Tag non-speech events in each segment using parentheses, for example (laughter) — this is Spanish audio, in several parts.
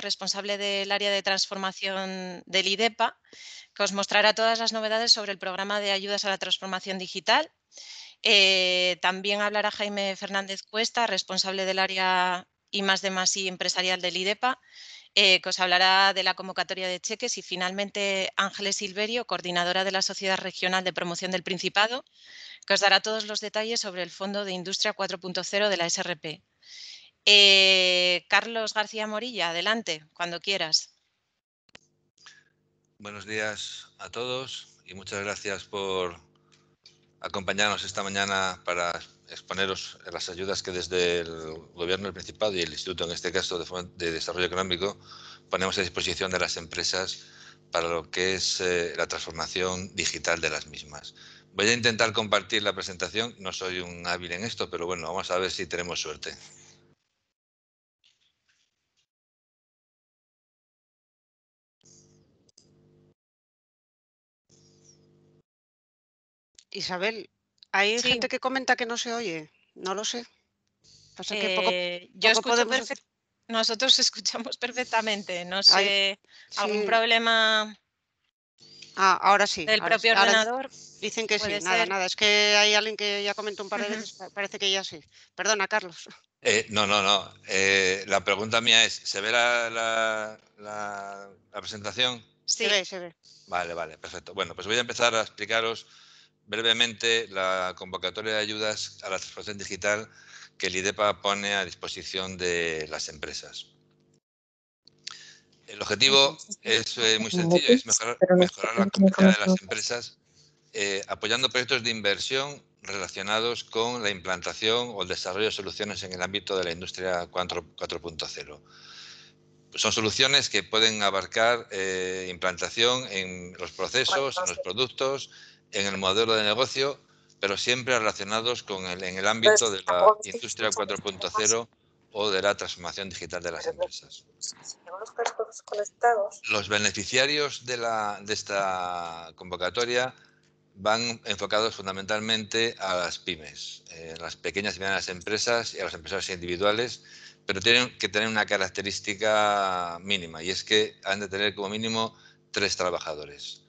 responsable del área de transformación del IDEPA, que os mostrará todas las novedades sobre el programa de ayudas a la transformación digital. Eh, también hablará Jaime Fernández Cuesta, responsable del área y más de más y empresarial del IDEPA, eh, que os hablará de la convocatoria de cheques y finalmente Ángeles Silverio, coordinadora de la Sociedad Regional de Promoción del Principado, que os dará todos los detalles sobre el Fondo de Industria 4.0 de la SRP. Eh, Carlos García Morilla, adelante, cuando quieras. Buenos días a todos y muchas gracias por acompañarnos esta mañana para exponeros las ayudas que desde el Gobierno del Principado y el Instituto, en este caso, de, Desarrollo Económico, ponemos a disposición de las empresas para lo que es eh, la transformación digital de las mismas. Voy a intentar compartir la presentación. No soy un hábil en esto, pero bueno, vamos a ver si tenemos suerte. Isabel, hay gente que comenta que no se oye. No lo sé. Eh, nosotros (laughs) escuchamos perfectamente. No sé, algún problema. Ah, ahora sí. Del propio ordenador. dicen que sí, nada, nada. Es que hay alguien que ya comentó un par de veces, parece que ya sí. Perdona, Carlos. Eh, no, no, no. Eh, la pregunta mía es, ¿se ve la, presentación? Sí. se ve. Vale, vale, perfecto. Bueno, pues voy a empezar a explicaros brevemente la convocatoria de ayudas a la transformación digital que el IDEPA pone a disposición de las empresas. El objetivo es eh, muy sencillo, es mejorar, la competitividad de las empresas eh, apoyando proyectos de inversión relacionados con la implantación o el desarrollo de soluciones en el ámbito de la industria 4.0. Son soluciones que pueden abarcar eh, implantación en los procesos, en los productos, en el modelo de negocio, pero siempre relacionados con el, en el ámbito de la industria 4.0 o de la transformación digital de las empresas. Los beneficiarios de, esta convocatoria van enfocados fundamentalmente a las pymes, eh, las pequeñas y medianas empresas y a los empresarios individuales, pero tienen que tener una característica mínima y es que han de tener como mínimo tres trabajadores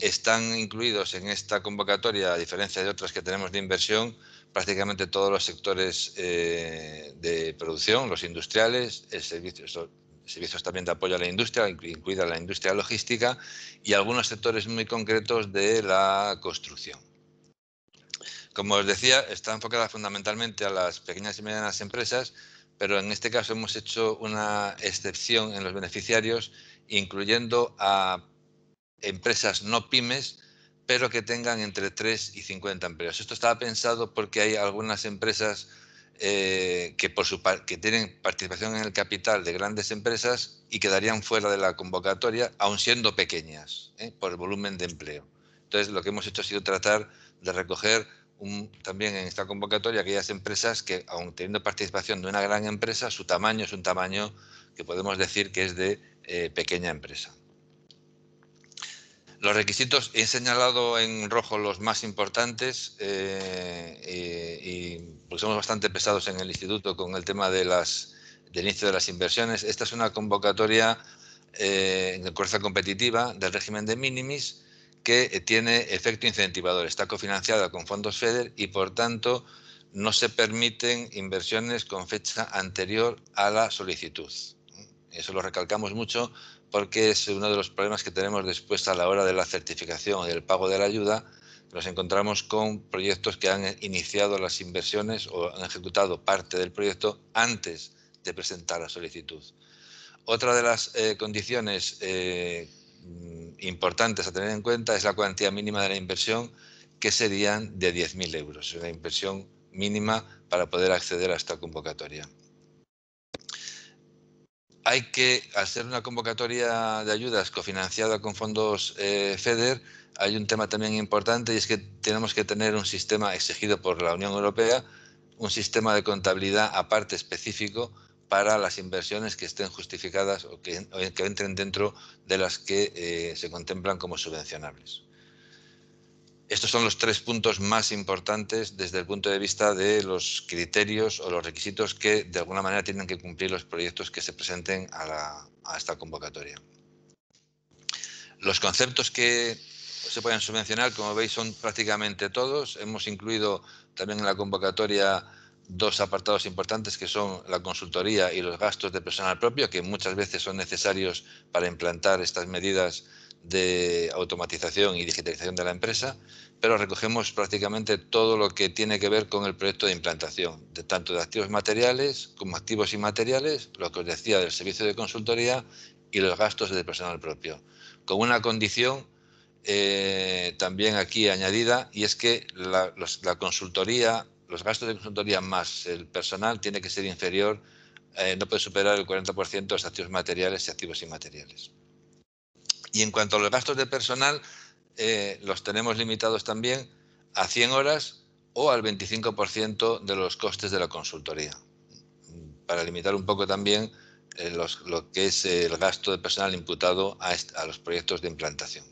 están incluidos en esta convocatoria, a diferencia de otras que tenemos de inversión, prácticamente todos los sectores eh, de producción, los industriales, servicios también de apoyo a la industria, incluida la industria logística, y algunos sectores muy concretos de la construcción. Como os decía, está enfocada fundamentalmente a las pequeñas y medianas empresas, pero en este caso hemos hecho una excepción en los beneficiarios, incluyendo a empresas no pymes, pero que tengan entre 3 y 50 empleos. Esto estaba pensado porque hay algunas empresas eh, que, por su, que tienen participación en el capital de grandes empresas y quedarían fuera de la convocatoria, aun siendo pequeñas, ¿eh? por el volumen de empleo. Entonces, lo que hemos hecho ha sido tratar de recoger también en esta convocatoria aquellas empresas que, aun teniendo participación de una gran empresa, su tamaño es un tamaño que podemos decir que es de eh, pequeña empresa. Los requisitos, he señalado en rojo los más importantes eh, y, porque somos bastante pesados en el instituto con el tema de las, del inicio de las inversiones. Esta es una convocatoria eh, de fuerza competitiva del régimen de minimis que tiene efecto incentivador. Está cofinanciada con fondos FEDER y, por tanto, no se permiten inversiones con fecha anterior a la solicitud. Eso lo recalcamos mucho porque es uno de los problemas que tenemos después a la hora de la certificación o del pago de la ayuda. Nos encontramos con proyectos que han iniciado las inversiones o han ejecutado parte del proyecto antes de presentar la solicitud. Otra de las eh, condiciones eh, importantes a tener en cuenta es la cuantía mínima de la inversión, que serían de 10.000 euros, una inversión mínima para poder acceder a esta convocatoria hay que hacer una convocatoria de ayudas cofinanciada con fondos eh, FEDER. Hay un tema también importante y es que tenemos que tener un sistema exigido por la Unión Europea, un sistema de contabilidad aparte específico para las inversiones que estén justificadas o que, entren dentro de las que eh, se contemplan como subvencionables. Estos son los tres puntos más importantes desde el punto de vista de los criterios o los requisitos que de alguna manera tienen que cumplir los proyectos que se presenten a, esta convocatoria. Los conceptos que se pueden subvencionar, como veis, son prácticamente todos. Hemos incluido también en la convocatoria dos apartados importantes que son la consultoría y los gastos de personal propio, que muchas veces son necesarios para implantar estas medidas de automatización y digitalización de la empresa, pero recogemos prácticamente todo lo que tiene que ver con el proyecto de implantación, de tanto de activos materiales como activos inmateriales, lo que os decía del servicio de consultoría y los gastos del personal propio, con una condición eh, también aquí añadida y es que la, los, consultoría, los gastos de consultoría más el personal tiene que ser inferior, eh, no puede superar el 40% de los activos materiales y activos inmateriales. Y en cuanto a los gastos de personal, eh, los tenemos limitados también a 100 horas o al 25% de los costes de la consultoría, para limitar un poco también eh, lo que es el gasto de personal imputado a, los proyectos de implantación.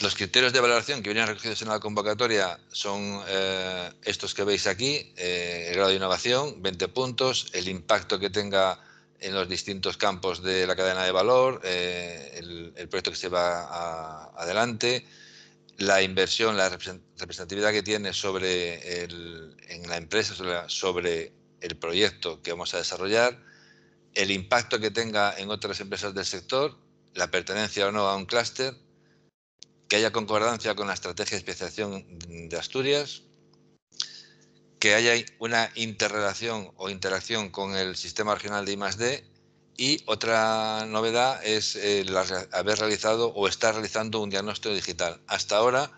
Los criterios de valoración que vienen recogidos en la convocatoria son eh, estos que veis aquí, el grado de innovación, 20 puntos, el impacto que tenga en los distintos campos de la cadena de valor, eh, el, proyecto que se va adelante, la inversión, la representatividad que tiene sobre el, en la empresa, sobre, sobre, el proyecto que vamos a desarrollar, el impacto que tenga en otras empresas del sector, la pertenencia o no a un clúster, que haya concordancia con la estrategia de especialización de Asturias, que haya una interrelación o interacción con el sistema regional de I+D y otra novedad es eh, haber realizado o estar realizando un diagnóstico digital. Hasta ahora,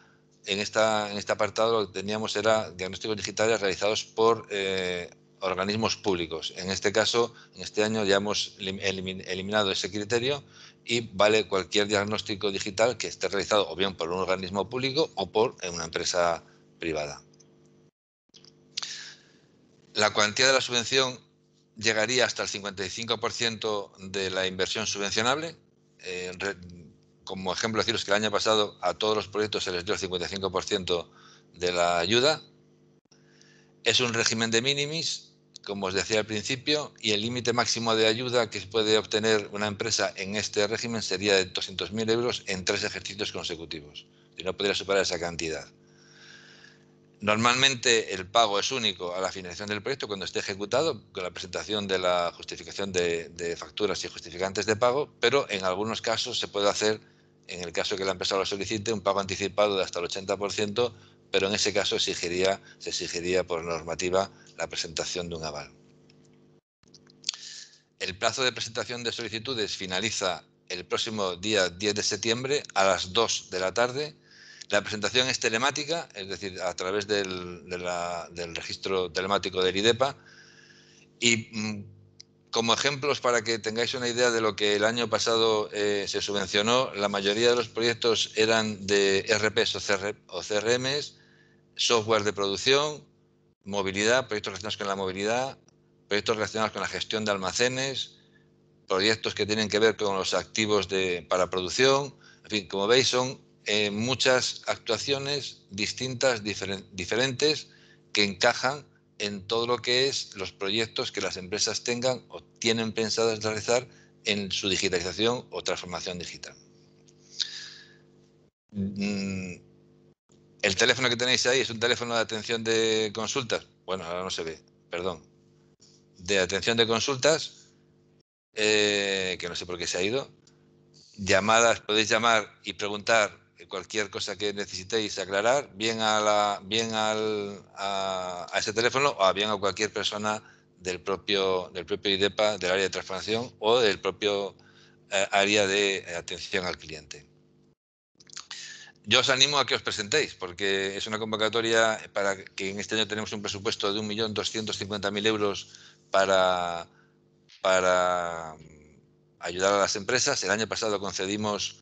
en, esta, en este apartado lo que teníamos era diagnósticos digitales realizados por eh, organismos públicos. En este caso, en este año ya hemos eliminado ese criterio y vale cualquier diagnóstico digital que esté realizado o bien por un organismo público o por una empresa privada la cuantía de la subvención llegaría hasta el 55% de la inversión subvencionable. Eh, como ejemplo, deciros que el año pasado a todos los proyectos se les dio el 55% de la ayuda. Es un régimen de minimis, como os decía al principio, y el límite máximo de ayuda que puede obtener una empresa en este régimen sería de 200.000 euros en tres ejercicios consecutivos. Y no podría superar esa cantidad. Normalmente el pago es único a la finalización del proyecto cuando esté ejecutado, con la presentación de la justificación de, facturas y justificantes de pago, pero en algunos casos se puede hacer, en el caso que la empresa lo solicite, un pago anticipado de hasta el 80%, pero en ese caso exigiría, se exigiría por normativa la presentación de un aval. El plazo de presentación de solicitudes finaliza el próximo día 10 de septiembre a las 2 de la tarde la presentación es telemática, es decir, a través del, registro telemático del IDEPA. Y mm, como ejemplos, para que tengáis una idea de lo que el año pasado eh, se subvencionó, la mayoría de los proyectos eran de RPs o, CRMs, software de producción, movilidad, proyectos relacionados con la movilidad, proyectos relacionados con la gestión de almacenes, proyectos que tienen que ver con los activos de, para producción. En fin, como veis, son eh, muchas actuaciones distintas, diferentes, que encajan en todo lo que es los proyectos que las empresas tengan o tienen pensadas realizar en su digitalización o transformación digital. Mm, El teléfono que tenéis ahí es un teléfono de atención de consultas. Bueno, ahora no se ve, perdón. De atención de consultas, eh, que no sé por qué se ha ido. Llamadas, podéis llamar y preguntar cualquier cosa que necesitéis aclarar, bien, a la, bien al, a, ese teléfono o bien a cualquier persona del propio, del propio IDEPA, del área de transformación o del propio eh, área de atención al cliente. Yo os animo a que os presentéis, porque es una convocatoria para que en este año tenemos un presupuesto de 1.250.000 euros para, para ayudar a las empresas. El año pasado concedimos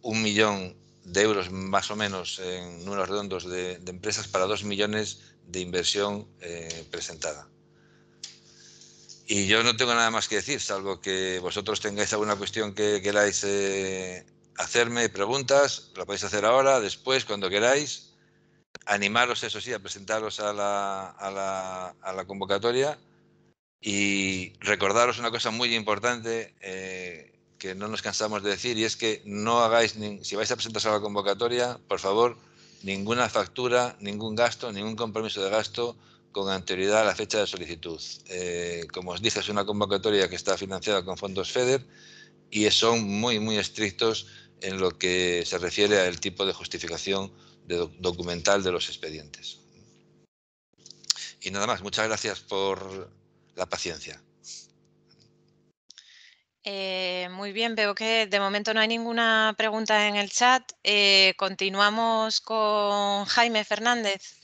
un millón de euros más o menos en números redondos de, empresas para dos millones de inversión eh, presentada. Y yo no tengo nada más que decir, salvo que vosotros tengáis alguna cuestión que queráis eh, hacerme, preguntas, lo podéis hacer ahora, después, cuando queráis. Animaros, eso sí, a presentaros a la, a la, a la convocatoria y recordaros una cosa muy importante. Eh, que no nos cansamos de decir, y es que no hagáis, si vais a presentarse a la convocatoria, por favor, ninguna factura, ningún gasto, ningún compromiso de gasto con anterioridad a la fecha de solicitud. Eh, como os dije, es una convocatoria que está financiada con fondos FEDER y son muy, muy estrictos en lo que se refiere al tipo de justificación documental de los expedientes. Y nada más, muchas gracias por la paciencia. Eh, muy bien, veo que de momento no hay ninguna pregunta en el chat. Eh, continuamos con Jaime Fernández.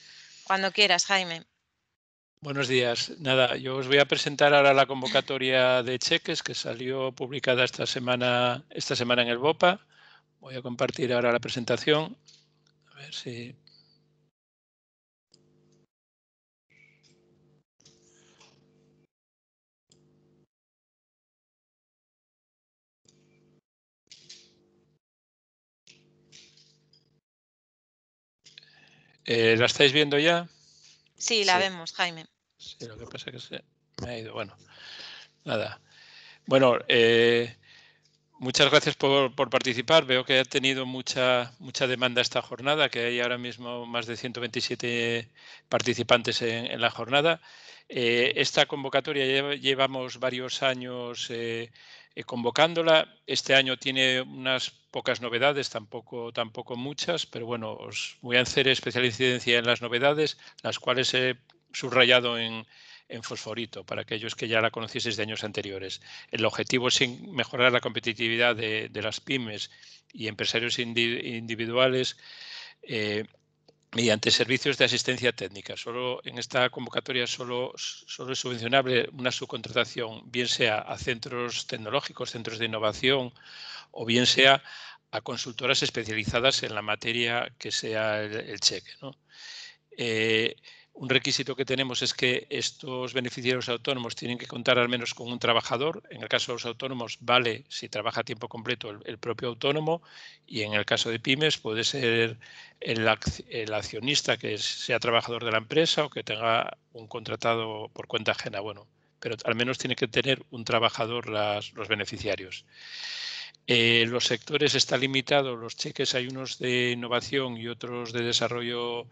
Cuando quieras, Jaime. Buenos días. Nada, yo os voy a presentar ahora la convocatoria de cheques que salió publicada esta semana, esta semana en el BOPA. Voy a compartir ahora la presentación. A ver si Eh, ¿La estáis viendo ya? Sí, la vemos, Jaime. Sí, lo que pasa es que se me ha ido. Bueno, nada. Bueno, eh, muchas gracias por, participar. Veo que ha tenido mucha, mucha demanda esta jornada, que hay ahora mismo más de 127 participantes en, la jornada. Eh, esta convocatoria llevamos varios años eh, convocándola. Este año tiene unas pocas novedades, tampoco, tampoco muchas, pero bueno, os voy a hacer especial incidencia en las novedades, las cuales he subrayado en, fosforito, para aquellos que ya la conocieseis de años anteriores. El objetivo es mejorar la competitividad de, las pymes y empresarios individuales eh, mediante servicios de asistencia técnica. Solo en esta convocatoria solo, es subvencionable una subcontratación, bien sea a centros tecnológicos, centros de innovación o bien sea a consultoras especializadas en la materia que sea el, cheque. Eh, un requisito que tenemos es que estos beneficiarios autónomos tienen que contar al menos con un trabajador. En el caso de los autónomos vale si trabaja a tiempo completo el, propio autónomo y en el caso de pymes puede ser el, accionista que sea trabajador de la empresa o que tenga un contratado por cuenta ajena. Bueno, pero al menos tiene que tener un trabajador los beneficiarios. Eh, los sectores están limitados, los cheques hay unos de innovación y otros de desarrollo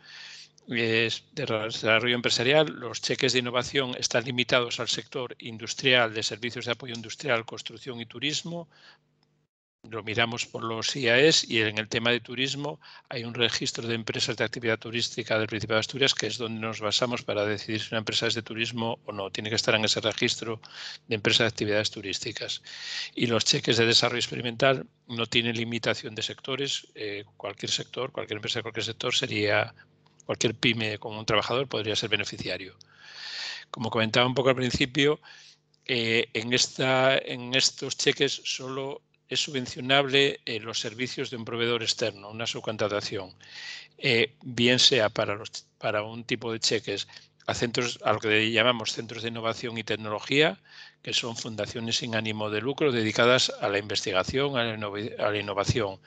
es de desarrollo empresarial, los cheques de innovación están limitados al sector industrial de servicios de apoyo industrial, construcción y turismo. Lo miramos por los IAES y en el tema de turismo hay un registro de empresas de actividad turística del Principado de Asturias, que es donde nos basamos para decidir si una empresa es de turismo o no. Tiene que estar en ese registro de empresas de actividades turísticas. Y los cheques de desarrollo experimental no tienen limitación de sectores. Eh, cualquier sector, cualquier empresa de cualquier sector sería cualquier pyme con un trabajador podría ser beneficiario. Como comentaba un poco al principio, eh, en, en estos cheques solo es subvencionable eh, los servicios de un proveedor externo, una subcontratación, eh, bien sea para, los, para un tipo de cheques a centros, a lo que llamamos centros de innovación y tecnología, que son fundaciones sin ánimo de lucro dedicadas a la investigación, a la innovación,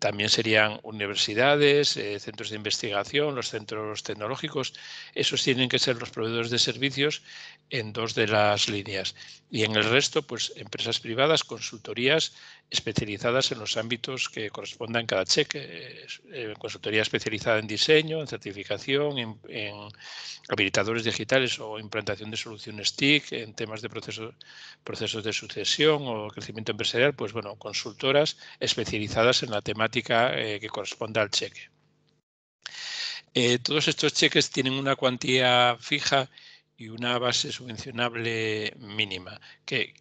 también serían universidades, eh, centros de investigación, los centros tecnológicos. Esos tienen que ser los proveedores de servicios en dos de las líneas. Y en el resto, pues empresas privadas, consultorías especializadas en los ámbitos que correspondan cada cheque, eh, consultoría especializada en diseño, en certificación, en, habilitadores digitales o implantación de soluciones TIC, en temas de procesos procesos de sucesión o crecimiento empresarial, pues bueno, consultoras especializadas en la temática eh, que corresponda al cheque. Eh, todos estos cheques tienen una cuantía fija y una base subvencionable mínima, que,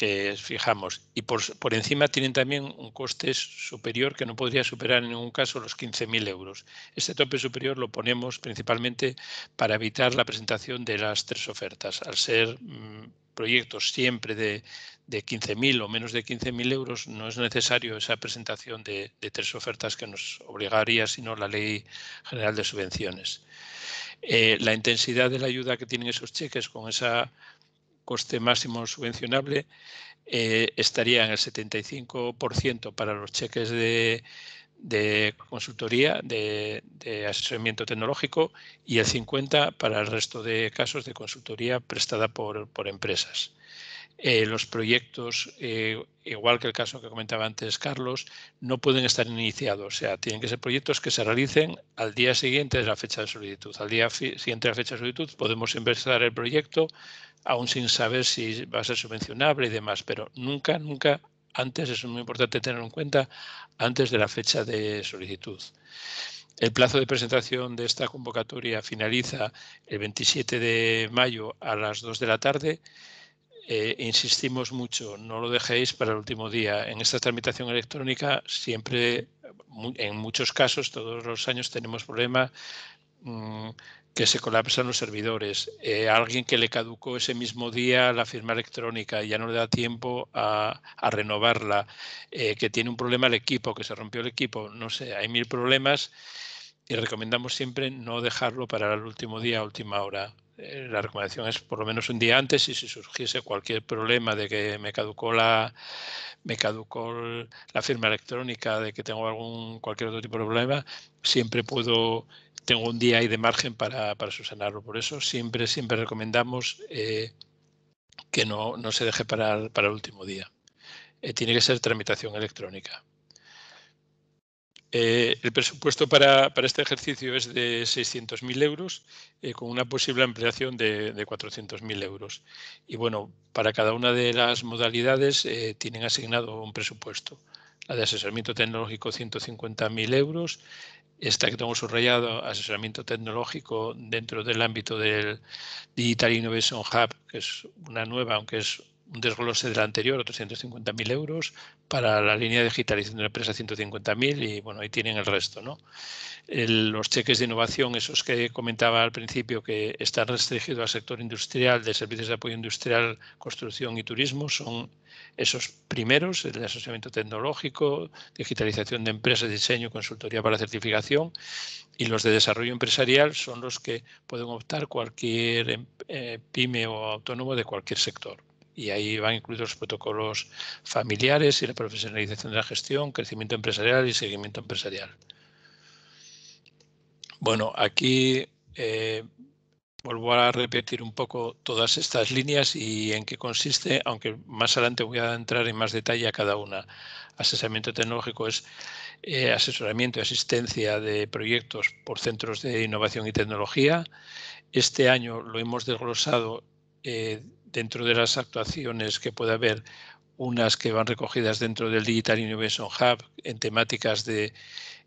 que fijamos. Y por, encima tienen también un coste superior que no podría superar en ningún caso los 15.000 euros. Este tope superior lo ponemos principalmente para evitar la presentación de las tres ofertas. Al ser mm, proyectos siempre de, 15.000 o menos de 15.000 euros, no es necesario esa presentación de, tres ofertas que nos obligaría, sino la Ley General de Subvenciones. Eh, la intensidad de la ayuda que tienen esos cheques con esa coste máximo subvencionable eh, estaría en el 75% para los cheques de, consultoría, de, asesoramiento tecnológico y el 50% para el resto de casos de consultoría prestada por empresas. Eh, los proyectos, eh, igual que el caso que comentaba antes Carlos, no pueden estar iniciados. O sea, tienen que ser proyectos que se realicen al día siguiente de la fecha de solicitud. Al día siguiente de la fecha de solicitud podemos empezar el proyecto aún sin saber si va a ser subvencionable y demás, pero nunca, nunca antes, es muy importante tenerlo en cuenta, antes de la fecha de solicitud. El plazo de presentación de esta convocatoria finaliza el 27 de mayo a las 2 de la tarde eh, insistimos mucho, no lo dejéis para el último día. En esta tramitación electrónica siempre, en muchos casos, todos los años tenemos problemas mm, que se colapsan los servidores. Eh, alguien que le caducó ese mismo día la firma electrónica, y ya no le da tiempo a, renovarla, eh, que tiene un problema el equipo, que se rompió el equipo, no sé, hay mil problemas y recomendamos siempre no dejarlo para el último día, última hora. Eh, la recomendación es por lo menos un día antes y si surgiese cualquier problema de que me caducó la me la firma electrónica, de que tengo algún cualquier otro tipo de problema, siempre puedo tengo un día ahí de margen para, para subsanarlo. Por eso siempre siempre recomendamos eh, que no, no, se deje para, para el último día. Eh, tiene que ser tramitación electrónica. Eh, el presupuesto para, este ejercicio es de 600.000 euros, eh, con una posible ampliación de, 400.000 euros. Y bueno, para cada una de las modalidades eh, tienen asignado un presupuesto. La de asesoramiento tecnológico, 150.000 euros. Esta que tengo subrayado, asesoramiento tecnológico dentro del ámbito del Digital Innovation Hub, que es una nueva, aunque es un desglose del anterior, 350.000 euros, para la línea de digitalización de la empresa 150.000 y bueno, ahí tienen el resto. ¿no? los cheques de innovación, esos que comentaba al principio, que están restringidos al sector industrial, de servicios de apoyo industrial, construcción y turismo, son esos primeros, el asociamiento tecnológico, digitalización de empresas, diseño, consultoría para certificación y los de desarrollo empresarial son los que pueden optar cualquier em, eh, pyme o autónomo de cualquier sector y ahí van incluidos los protocolos familiares y la profesionalización de la gestión, crecimiento empresarial y seguimiento empresarial. Bueno, aquí eh, vuelvo a repetir un poco todas estas líneas y en qué consiste, aunque más adelante voy a entrar en más detalle a cada una. Asesoramiento tecnológico es eh, asesoramiento y asistencia de proyectos por centros de innovación y tecnología. Este año lo hemos desglosado eh, dentro de las actuaciones que puede haber, unas que van recogidas dentro del Digital Innovation Hub en temáticas de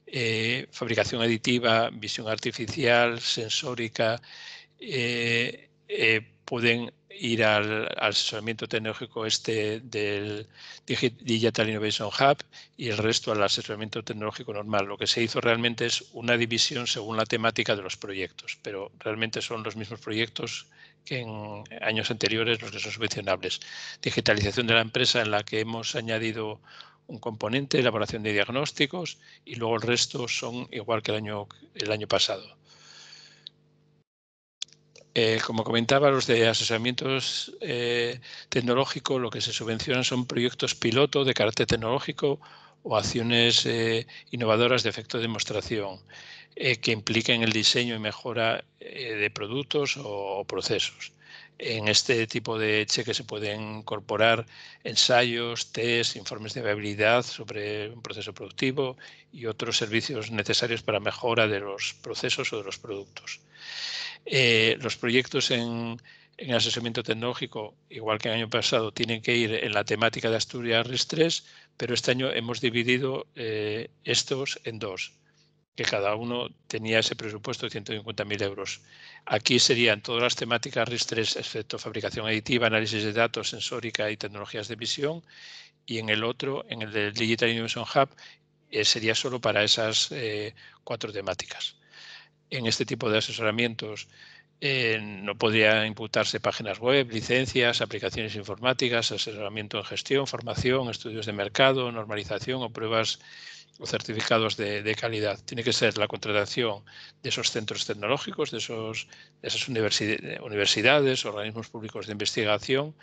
eh, fabricación aditiva, visión artificial, sensórica, eh, eh, pueden ir al, asesoramiento tecnológico este del Digital Innovation Hub y el resto al asesoramiento tecnológico normal. Lo que se hizo realmente es una división según la temática de los proyectos, pero realmente son los mismos proyectos que en años anteriores los que son subvencionables. Digitalización de la empresa en la que hemos añadido un componente, elaboración de diagnósticos y luego el resto son igual que el año, el año pasado. Eh, como comentaba, los de asesoramientos eh, tecnológicos tecnológico lo que se subvencionan son proyectos piloto de carácter tecnológico o acciones eh, innovadoras de efecto de demostración. Eh, que impliquen el diseño y mejora eh, de productos o, procesos. En este tipo de cheques se pueden incorporar ensayos, test, informes de viabilidad sobre un proceso productivo y otros servicios necesarios para mejora de los procesos o de los productos. Eh, los proyectos en, asesoramiento tecnológico, igual que el año pasado, tienen que ir en la temática de Asturias RIS 3, pero este año hemos dividido estos en dos que cada uno tenía ese presupuesto de 150.000 euros. Aquí serían todas las temáticas RIS3, excepto fabricación aditiva, análisis de datos, sensórica y tecnologías de visión. Y en el otro, en el del Digital Innovation Hub, eh, sería solo para esas eh, cuatro temáticas. En este tipo de asesoramientos eh, no podrían imputarse páginas web, licencias, aplicaciones informáticas, asesoramiento en gestión, formación, estudios de mercado, normalización o pruebas o certificados de, calidad. Tiene que ser la contratación de esos centros tecnológicos, de, esos, esas universidades, organismos públicos de investigación,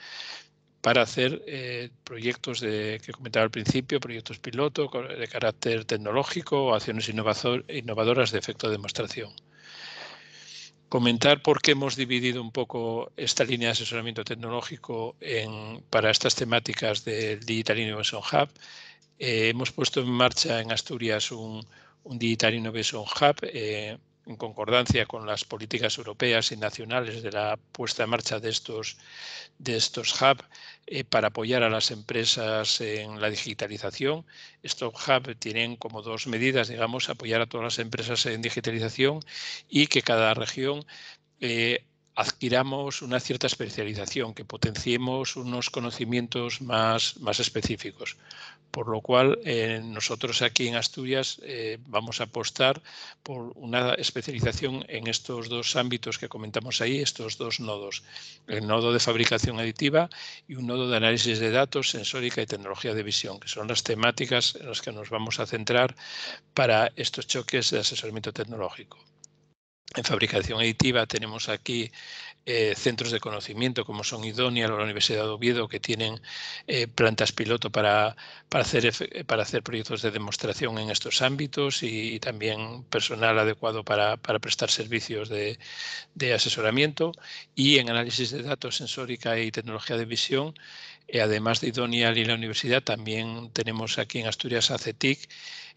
para hacer eh, proyectos de, que comentaba al principio, proyectos piloto de carácter tecnológico o acciones innovadoras de efecto de demostración. Comentar por qué hemos dividido un poco esta línea de asesoramiento tecnológico para estas temáticas del Digital Innovation Hub eh, hemos puesto en marcha en Asturias un, Digital Innovation Hub eh, en concordancia con las políticas europeas y nacionales de la puesta en marcha de estos, estos hubs eh, para apoyar a las empresas en la digitalización. Estos hubs tienen como dos medidas, digamos, apoyar a todas las empresas en digitalización y que cada región adquiramos una cierta especialización, que potenciemos unos conocimientos más, más específicos. Por lo cual, eh, nosotros aquí en Asturias eh, vamos a apostar por una especialización en estos dos ámbitos que comentamos ahí, estos dos nodos, el nodo de fabricación aditiva y un nodo de análisis de datos, sensórica y tecnología de visión, que son las temáticas en las que nos vamos a centrar para estos choques de asesoramiento tecnológico. En fabricación editiva tenemos aquí eh, centros de conocimiento como son Idonia o la Universidad de Oviedo que tienen eh, plantas piloto para, para, hacer, para hacer proyectos de demostración en estos ámbitos y, también personal adecuado para, prestar servicios de, de, asesoramiento y en análisis de datos, sensórica y tecnología de visión eh, además de Idonial y la universidad, también tenemos aquí en Asturias a CETIC,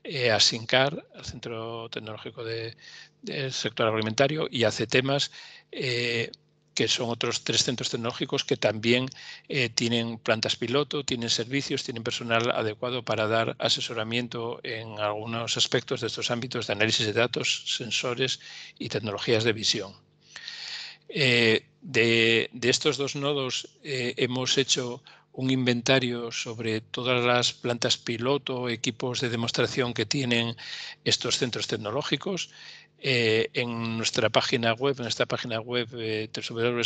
eh, a SINCAR, Centro Tecnológico del Sector Agroalimentario, y a CETEMAS, eh, que son otros tres centros tecnológicos que también eh, tienen plantas piloto, tienen servicios, tienen personal adecuado para dar asesoramiento en algunos aspectos de estos ámbitos de análisis de datos, sensores y tecnologías de visión. de, estos dos nodos hemos hecho un inventario sobre todas las plantas piloto, equipos de demostración que tienen estos centros tecnológicos. Eh, en nuestra página web, en esta página web eh,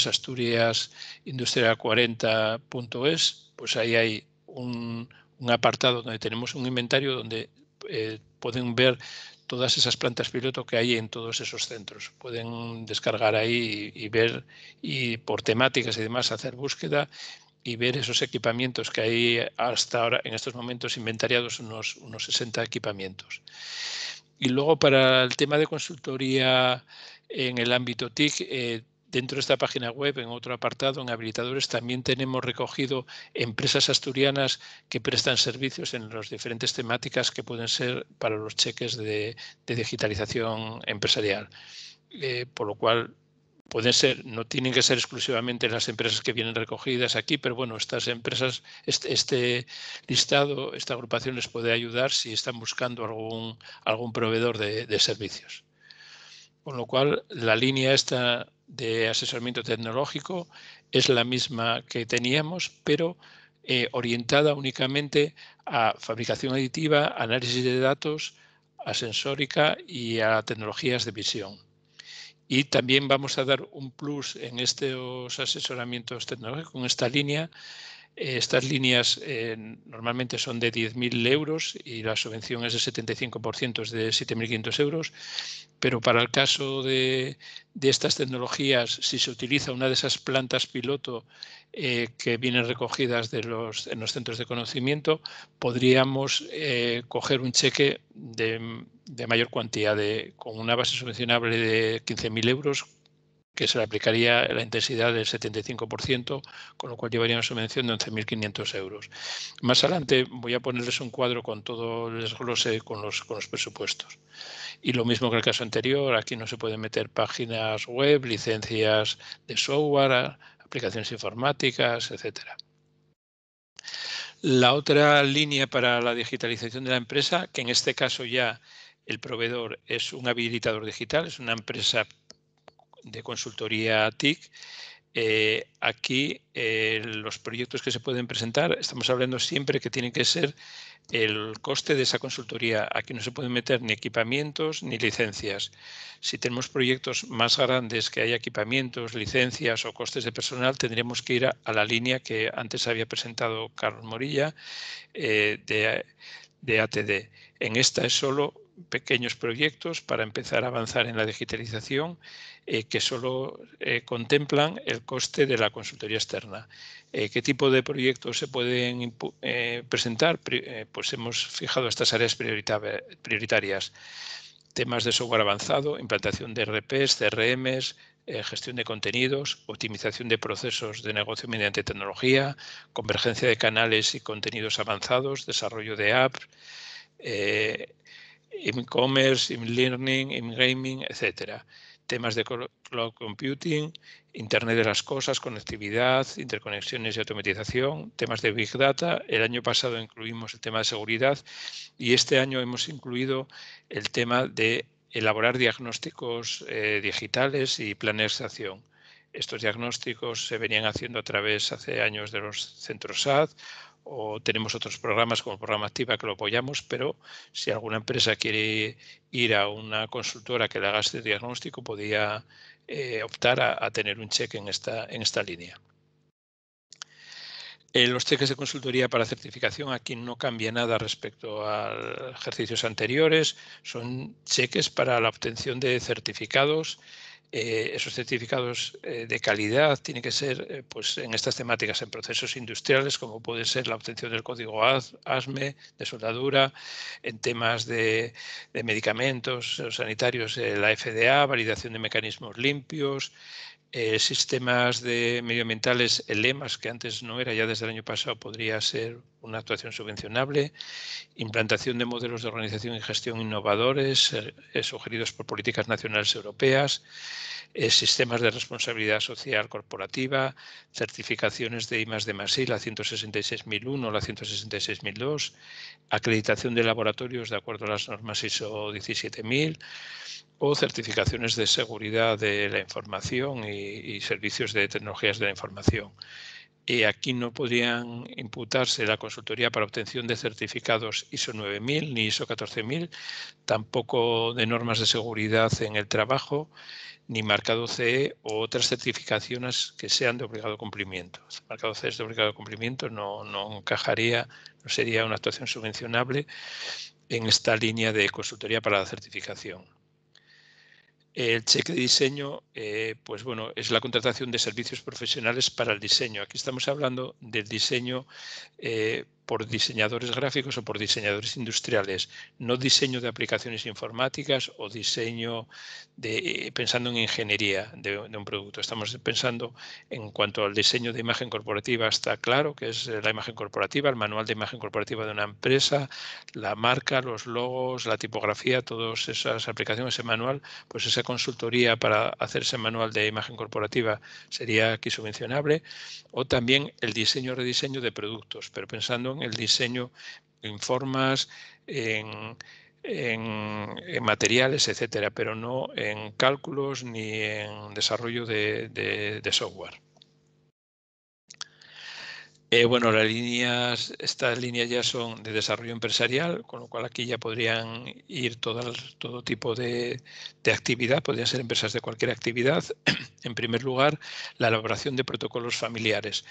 Asturias industria 40es pues ahí hay un, apartado donde tenemos un inventario donde eh, pueden ver todas esas plantas piloto que hay en todos esos centros. Pueden descargar ahí y ver y por temáticas y demás hacer búsqueda y ver esos equipamientos que hay hasta ahora, en estos momentos inventariados unos, unos 60 equipamientos. Y luego para el tema de consultoría en el ámbito TIC, eh, dentro de esta página web, en otro apartado, en habilitadores, también tenemos recogido empresas asturianas que prestan servicios en las diferentes temáticas que pueden ser para los cheques de, digitalización empresarial. Eh, por lo cual pueden ser, no tienen que ser exclusivamente las empresas que vienen recogidas aquí, pero bueno, estas empresas, este, listado, esta agrupación les puede ayudar si están buscando algún, algún proveedor de, servicios. Con lo cual, la línea esta de asesoramiento tecnológico es la misma que teníamos, pero eh, orientada únicamente a fabricación aditiva, análisis de datos, a sensórica y a tecnologías de visión. Y también vamos a dar un plus en estos asesoramientos tecnológicos, en esta línea, estas líneas eh, normalmente son de 10.000 euros y la subvención es de 75%, es de 7.500 euros, pero para el caso de, estas tecnologías, si se utiliza una de esas plantas piloto eh, que vienen recogidas de los, en los centros de conocimiento, podríamos eh, coger un cheque de, mayor cuantía, de, con una base subvencionable de 15.000 euros que se le aplicaría la intensidad del 75%, con lo cual llevaría una subvención de 11.500 euros. Más adelante voy a ponerles un cuadro con todo el desglose con los, presupuestos. Y lo mismo que el caso anterior, aquí no se pueden meter páginas web, licencias de software, aplicaciones informáticas, etc. La otra línea para la digitalización de la empresa, que en este caso ya el proveedor es un habilitador digital, es una empresa de consultoría TIC. Eh, aquí eh, los proyectos que se pueden presentar, estamos hablando siempre que tienen que ser el coste de esa consultoría. Aquí no se pueden meter ni equipamientos ni licencias. Si tenemos proyectos más grandes que hay equipamientos, licencias o costes de personal, tendríamos que ir a, la línea que antes había presentado Carlos Morilla eh, de, de ATD. En esta es solo pequeños proyectos para empezar a avanzar en la digitalización eh, que solo eh, contemplan el coste de la consultoría externa. Eh, ¿Qué tipo de proyectos se pueden presentar? pues hemos fijado estas áreas prioritarias. Temas de software avanzado, implantación de RPs, CRMs, gestión de contenidos, optimización de procesos de negocio mediante tecnología, convergencia de canales y contenidos avanzados, desarrollo de apps, e-commerce, e-learning, e-gaming, etcétera. Temas de cloud computing, Internet de las cosas, conectividad, interconexiones y automatización, temas de Big Data. El año pasado incluimos el tema de seguridad y este año hemos incluido el tema de elaborar diagnósticos eh, digitales y planes de acción. Estos diagnósticos se venían haciendo a través hace años de los centros SAD o tenemos otros programas como el programa Activa que lo apoyamos, pero si alguna empresa quiere ir a una consultora que le haga este diagnóstico, podría eh, optar a, tener un cheque en esta, en esta línea. Eh, los cheques de consultoría para certificación aquí no cambia nada respecto a ejercicios anteriores. Son cheques para la obtención de certificados eh, esos certificados eh, de calidad tienen que ser eh, pues en estas temáticas, en procesos industriales, como puede ser la obtención del código ASME, de soldadura, en temas de, medicamentos sanitarios, la FDA, validación de mecanismos limpios, sistemas de medioambientales, el e que antes no era, ya desde el año pasado podría ser una actuación subvencionable, implantación de modelos de organización y gestión innovadores eh, sugeridos por políticas nacionales europeas, eh, sistemas de responsabilidad social corporativa, certificaciones de IMAS de la 166.001, la 166.002, acreditación de laboratorios de acuerdo a las normas ISO 17.000 o certificaciones de seguridad de la información y servicios de tecnologías de la información. Eh, aquí no podrían imputarse la consultoría para obtención de certificados ISO 9000 ni ISO 14000, tampoco de normas de seguridad en el trabajo, ni marcado CE o otras certificaciones que sean de obligado cumplimiento. marcado CE es de obligado cumplimiento, no encajaría, no sería una actuación subvencionable en esta línea de consultoría para la certificación. El cheque de diseño, eh, pues bueno, es la contratación de servicios profesionales para el diseño. Aquí estamos hablando del diseño eh, por diseñadores gráficos o por diseñadores industriales, no diseño de aplicaciones informáticas o diseño de, eh, pensando en ingeniería de, un producto. Estamos pensando en cuanto al diseño de imagen corporativa, está claro que es eh, la imagen corporativa, el manual de imagen corporativa de una empresa, la marca, los logos, la tipografía, todas esas aplicaciones, ese manual, pues esa consultoría para hacer ese manual de imagen corporativa sería aquí subvencionable, o también el diseño rediseño de productos, pero pensando el diseño, en formas, en, materiales, etcétera, pero no en cálculos ni en desarrollo de, software. Eh, bueno, las líneas, estas líneas ya son de desarrollo empresarial, con lo cual aquí ya podrían ir todo tipo de, de, actividad, podrían ser empresas de cualquier actividad. (clears throat) En primer lugar, la elaboración de protocolos familiares.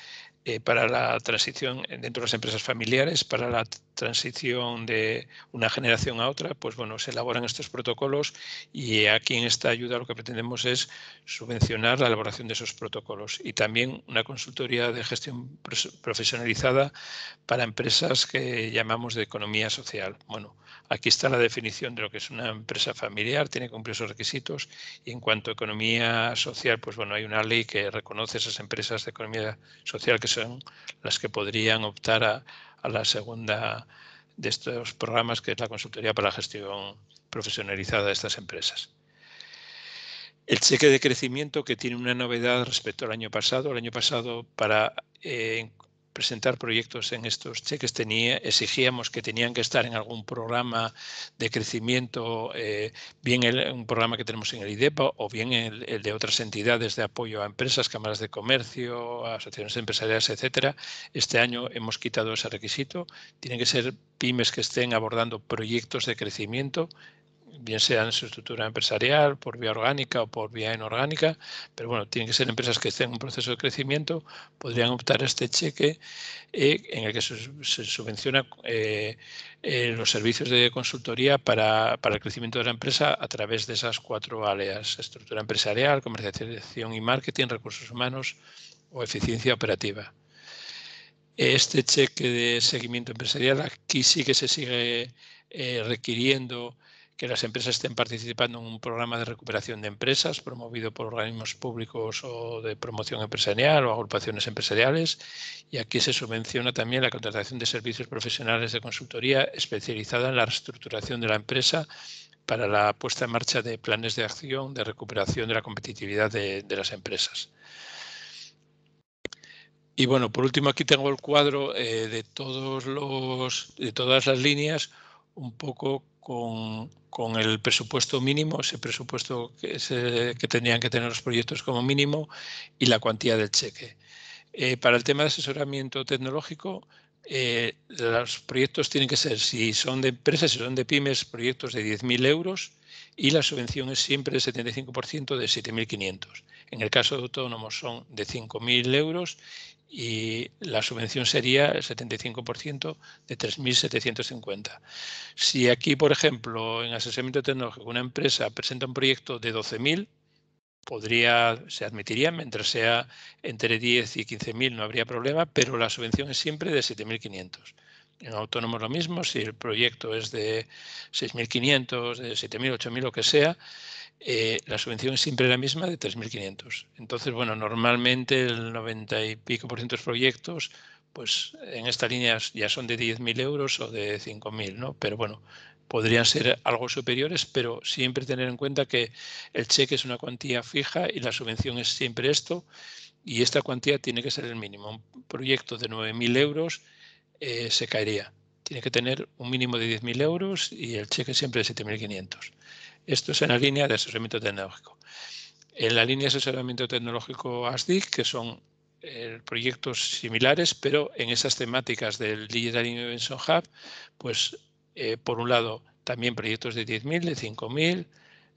Eh, para la transición eh, dentro de las empresas familiares, para la transición de una generación a otra, pues bueno, se elaboran estos protocolos y aquí en esta ayuda lo que pretendemos es subvencionar la elaboración de esos protocolos y también una consultoría de gestión profesionalizada para empresas que llamamos de economía social. Bueno, Aquí está la definición de lo que es una empresa familiar, tiene que cumplir esos requisitos y en cuanto a economía social, pues bueno, hay una ley que reconoce esas empresas de economía social que son las que podrían optar a, la segunda de estos programas que es la consultoría para la gestión profesionalizada de estas empresas. El cheque de crecimiento que tiene una novedad respecto al año pasado. El año pasado para eh, presentar proyectos en estos cheques, tenía, exigíamos que tenían que estar en algún programa de crecimiento, eh, bien el, un programa que tenemos en el IDEPA o bien el, de otras entidades de apoyo a empresas, cámaras de comercio, asociaciones empresariales, etcétera. Este año hemos quitado ese requisito. Tienen que ser pymes que estén abordando proyectos de crecimiento bien sea en su estructura empresarial, por vía orgánica o por vía inorgánica, pero bueno, tienen que ser empresas que estén en un proceso de crecimiento, podrían optar a este cheque eh, en el que se, subvenciona eh, eh, los servicios de consultoría para, para, el crecimiento de la empresa a través de esas cuatro áreas, estructura empresarial, comercialización y marketing, recursos humanos o eficiencia operativa. Este cheque de seguimiento empresarial aquí sí que se sigue requiriendo que las empresas estén participando en un programa de recuperación de empresas promovido por organismos públicos o de promoción empresarial o agrupaciones empresariales. Y aquí se subvenciona también la contratación de servicios profesionales de consultoría especializada en la reestructuración de la empresa para la puesta en marcha de planes de acción de recuperación de la competitividad de, las empresas. Y bueno, por último aquí tengo el cuadro eh, de, todos los, de todas las líneas, un poco con, el presupuesto mínimo, ese presupuesto que, tenían que, tendrían que tener los proyectos como mínimo y la cuantía del cheque. Eh, para el tema de asesoramiento tecnológico, eh, los proyectos tienen que ser, si son de empresas, si son de pymes, proyectos de 10.000 euros y la subvención es siempre del 75% de 7.500. En el caso de autónomos son de 5.000 euros y la subvención sería el 75% de 3.750. Si aquí, por ejemplo, en asesoramiento tecnológico una empresa presenta un proyecto de 12.000, podría, se admitiría, mientras sea entre 10 y 15.000 no habría problema, pero la subvención es siempre de 7.500. En autónomos lo mismo, si el proyecto es de 6.500, de 7.000, 8.000, lo que sea, eh, la subvención siempre la misma de 3.500. Entonces, bueno, normalmente el 90 y pico por ciento de los proyectos, pues en esta línea ya son de 10.000 euros o de 5.000, ¿no? Pero bueno, podrían ser algo superiores, pero siempre tener en cuenta que el cheque es una cuantía fija y la subvención es siempre esto, y esta cuantía tiene que ser el mínimo. Un proyecto de 9.000 euros eh, se caería. Tiene que tener un mínimo de 10.000 euros y el cheque siempre de 7.500. Esto es en la línea de asesoramiento tecnológico. En la línea de asesoramiento tecnológico ASDIC, que son eh, proyectos similares, pero en esas temáticas del Digital Innovation Hub, pues eh, por un lado también proyectos de 10.000, de 5.000,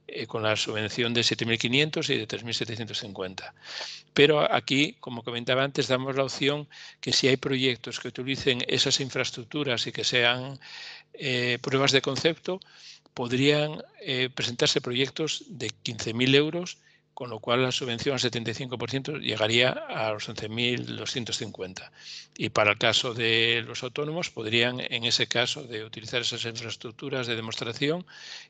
eh, con la subvención de 7.500 y de 3.750. Pero aquí, como comentaba antes, damos la opción que si hay proyectos que utilicen esas infraestructuras y que sean pruebas de concepto, podrían eh, presentarse proyectos de 15.000 euros, con lo cual la subvención al 75% llegaría a los 11.250. Y para el caso de los autónomos, podrían, en ese caso, de utilizar esas infraestructuras de demostración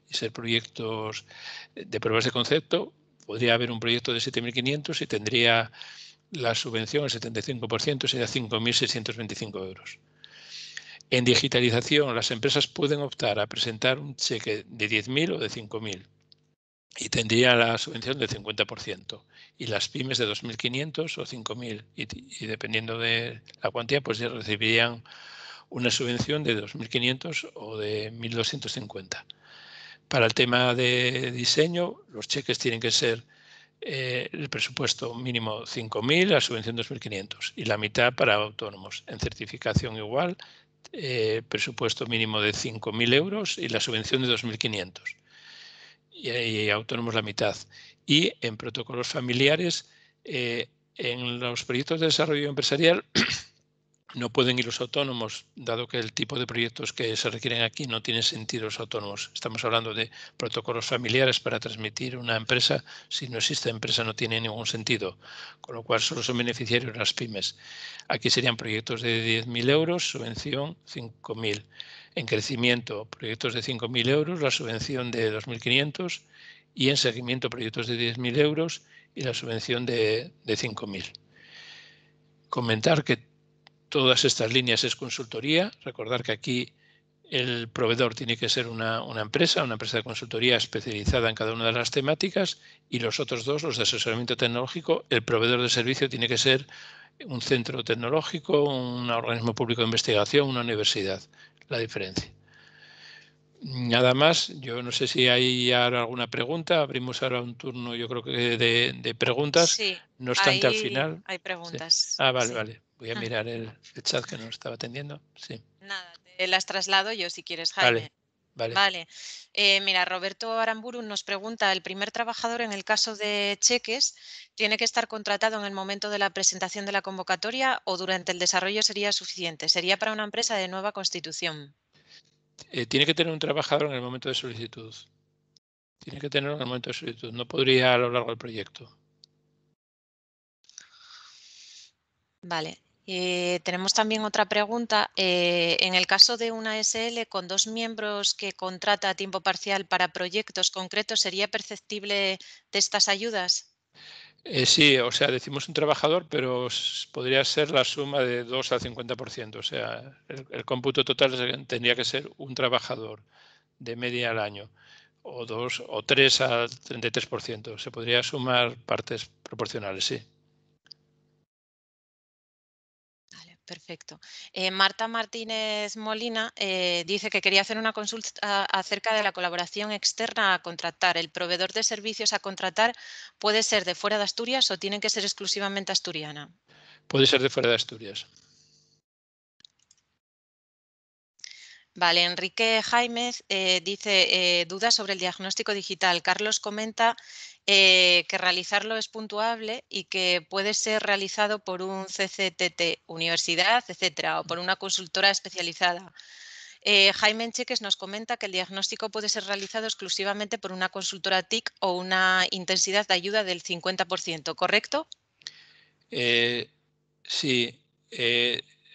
y ser proyectos de pruebas de concepto, podría haber un proyecto de 7.500 y tendría la subvención al 75%, sería 5.625 euros. En digitalización, las empresas pueden optar a presentar un cheque de 10.000 o de 5.000 y tendría la subvención del 50%. Y las pymes de 2.500 o 5.000 y, dependiendo de la cuantía, pues ya recibirían una subvención de 2.500 o de 1.250. Para el tema de diseño, los cheques tienen que ser eh, el presupuesto mínimo 5.000, la subvención 2.500 y la mitad para autónomos. En certificación igual, eh, presupuesto mínimo de 5.000 euros y la subvención de 2.500. Y, y, autónomos la mitad. Y en protocolos familiares, eh, en los proyectos de desarrollo empresarial (clears throat) no pueden ir los autónomos, dado que el tipo de proyectos que se requieren aquí no tiene sentido los autónomos. Estamos hablando de protocolos familiares para transmitir una empresa. Si no existe empresa no tiene ningún sentido, con lo cual solo son beneficiarios las pymes. Aquí serían proyectos de 10.000 euros, subvención 5.000. En crecimiento, proyectos de 5.000 euros, la subvención de 2.500 y en seguimiento proyectos de 10.000 euros y la subvención de, de 5.000. Comentar que Todas estas líneas es consultoría. Recordar que aquí el proveedor tiene que ser una, empresa, una empresa de consultoría especializada en cada una de las temáticas y los otros dos, los de asesoramiento tecnológico, el proveedor de servicio tiene que ser un centro tecnológico, un organismo público de investigación, una universidad, la diferencia. Nada más, yo no sé si hay ahora alguna pregunta, abrimos ahora un turno yo creo que de, preguntas, no obstante al final. Hay preguntas. Ah, vale, vale. Voy a ah. mirar el, chat que nos estaba atendiendo. Sí. Nada, te las traslado yo si quieres, Jaime. Vale. Vale. Eh, mira, Roberto Aramburu nos pregunta, el primer trabajador en el caso de cheques tiene que estar contratado en el momento de la presentación de la convocatoria o durante el desarrollo sería suficiente. Sería para una empresa de nueva constitución. Eh, tiene que tener un trabajador en el momento de solicitud. Tiene que tenerlo en el momento de solicitud. No podría a lo largo del proyecto. Vale. Eh, tenemos también otra pregunta. Eh, en el caso de una SL con dos miembros que contrata a tiempo parcial para proyectos concretos, ¿sería perceptible de estas ayudas? Eh, sí, o sea, decimos un trabajador, pero podría ser la suma de 2 al 50%. O sea, el, cómputo total tendría que ser un trabajador de media al año, o dos o tres al 33%. Se podría sumar partes proporcionales, sí. Perfecto. Eh, Marta Martínez Molina eh, dice que quería hacer una consulta acerca de la colaboración externa a contratar. ¿El proveedor de servicios a contratar puede ser de fuera de Asturias o tiene que ser exclusivamente asturiana? Puede ser de fuera de Asturias. Enrique Jaimez eh, dice, eh, dudas sobre el diagnóstico digital. Carlos comenta eh, que realizarlo es puntuable y que puede ser realizado por un CCTT, universidad, etcétera, o por una consultora especializada. Jaime Cheques nos comenta que el diagnóstico puede ser realizado exclusivamente por una consultora TIC o una intensidad de ayuda del 50%, ¿correcto? sí,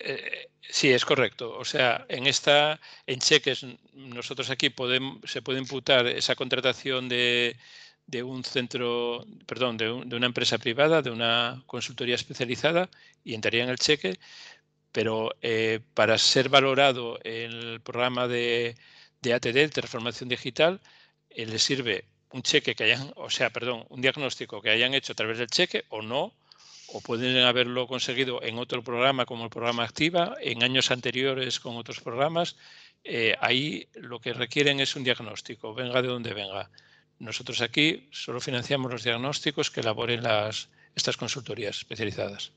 eh, sí, es correcto. O sea, en esta, en cheques, nosotros aquí podemos, se puede imputar esa contratación de, de un centro, perdón, de, una empresa privada, de una consultoría especializada y entraría en el cheque, pero eh, para ser valorado el programa de, de ATD, transformación digital, eh, le sirve un cheque que hayan, o sea, perdón, un diagnóstico que hayan hecho a través del cheque o no, o pueden haberlo conseguido en otro programa como el programa Activa, en años anteriores con otros programas. Eh, ahí lo que requieren es un diagnóstico, venga de donde venga. Nosotros aquí solo financiamos los diagnósticos que elaboren estas consultorías especializadas.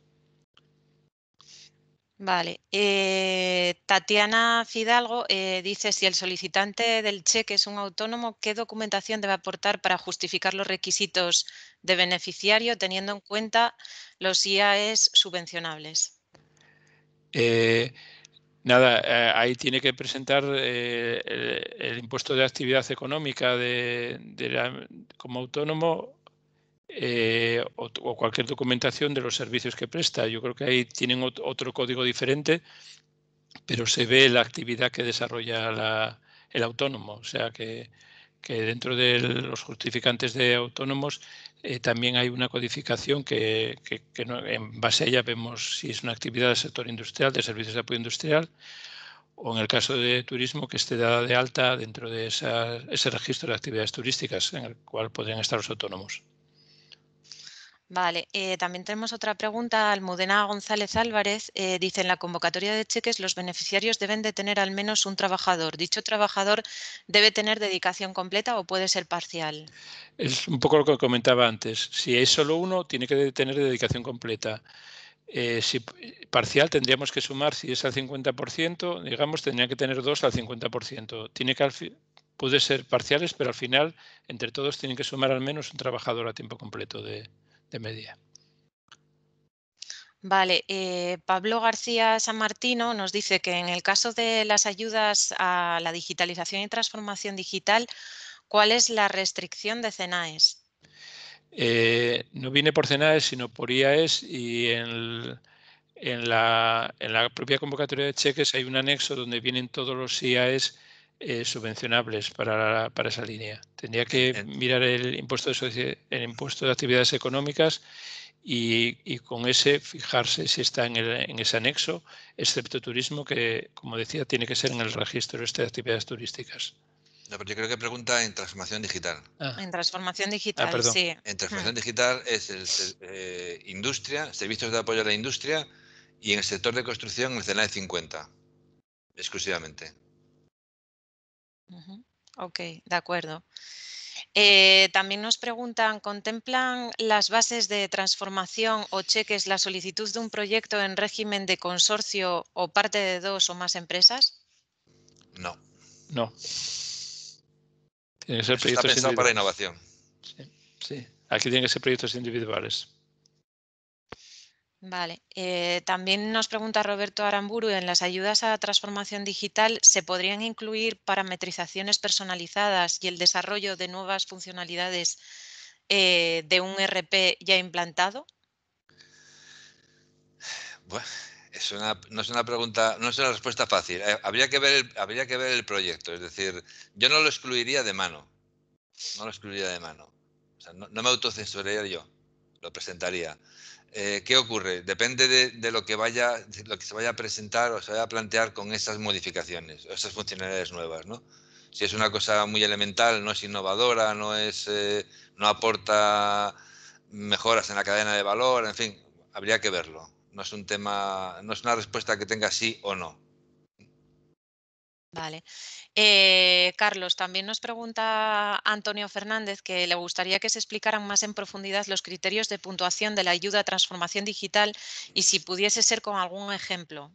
Vale. Eh, Tatiana Fidalgo eh, dice, si el solicitante del cheque es un autónomo, ¿qué documentación debe aportar para justificar los requisitos de beneficiario teniendo en cuenta los IAEs subvencionables? Eh, nada, ahí tiene que presentar el, impuesto de actividad económica como autónomo eh, o, cualquier documentación de los servicios que presta. Yo creo que ahí tienen otro código diferente, pero se ve la actividad que desarrolla el autónomo. O sea que, dentro de los justificantes de autónomos eh, también hay una codificación que, en base a ella vemos si es una actividad del sector industrial, de servicios de apoyo industrial, o en el caso de turismo que esté dada de alta dentro de ese registro de actividades turísticas en el cual podrían estar los autónomos. Vale, eh, también tenemos otra pregunta. Almudena González Álvarez eh, dice, en la convocatoria de cheques los beneficiarios deben de tener al menos un trabajador. ¿Dicho trabajador debe tener dedicación completa o puede ser parcial? Es un poco lo que comentaba antes. Si es solo uno, tiene que tener dedicación completa. Eh, si parcial tendríamos que sumar, si es al 50%, digamos, tendría que tener dos al 50%. Tiene que puede ser parciales, pero al final entre todos tienen que sumar al menos un trabajador a tiempo completo de, Vale, eh, Pablo García San Martino nos dice que en el caso de las ayudas a la digitalización y transformación digital, ¿cuál es la restricción de CENAES? Eh, no viene por CENAES, sino por IAES y en, la, en la propia convocatoria de cheques hay un anexo donde vienen todos los IAES eh, subvencionables para, para, esa línea. Tendría que mirar el impuesto de, el impuesto de actividades económicas y, con ese fijarse si está en, el, en, ese anexo, excepto turismo, que como decía, tiene que ser en el registro este de actividades turísticas. pero yo creo que pregunta en transformación digital. Ah. En transformación digital, ah, sí. En transformación hmm. digital es el, eh, industria, servicios de apoyo a la industria y en el sector de construcción el de 50, exclusivamente. Ok, de acuerdo. Eh, también nos preguntan, ¿contemplan las bases de transformación o cheques la solicitud de un proyecto en régimen de consorcio o parte de dos o más empresas? No, No, tiene que ser para innovación. Sí, sí. Aquí tienen que ser proyectos individuales. Vale. Eh, también nos pregunta Roberto Aramburu, ¿en las ayudas a transformación digital se podrían incluir parametrizaciones personalizadas y el desarrollo de nuevas funcionalidades eh, de un RP ya implantado? Bueno, no es una pregunta, no es una respuesta fácil. Eh, habría, que ver el, habría que ver el proyecto, es decir, yo no lo excluiría de mano. No lo excluiría de mano. no, no me autocensuraría yo, lo presentaría. Eh, ¿qué ocurre? Depende de, lo, que vaya, lo que se vaya a presentar o se vaya a plantear con esas modificaciones, esas funcionalidades nuevas, Si es una cosa muy elemental, no es innovadora, no, es, eh, no aporta mejoras en la cadena de valor, en fin, habría que verlo. No es un tema, no es una respuesta que tenga sí o no. Vale. Eh, Carlos, también nos pregunta Antonio Fernández que le gustaría que se explicaran más en profundidad los criterios de puntuación de la ayuda a transformación digital y si pudiese ser con algún ejemplo.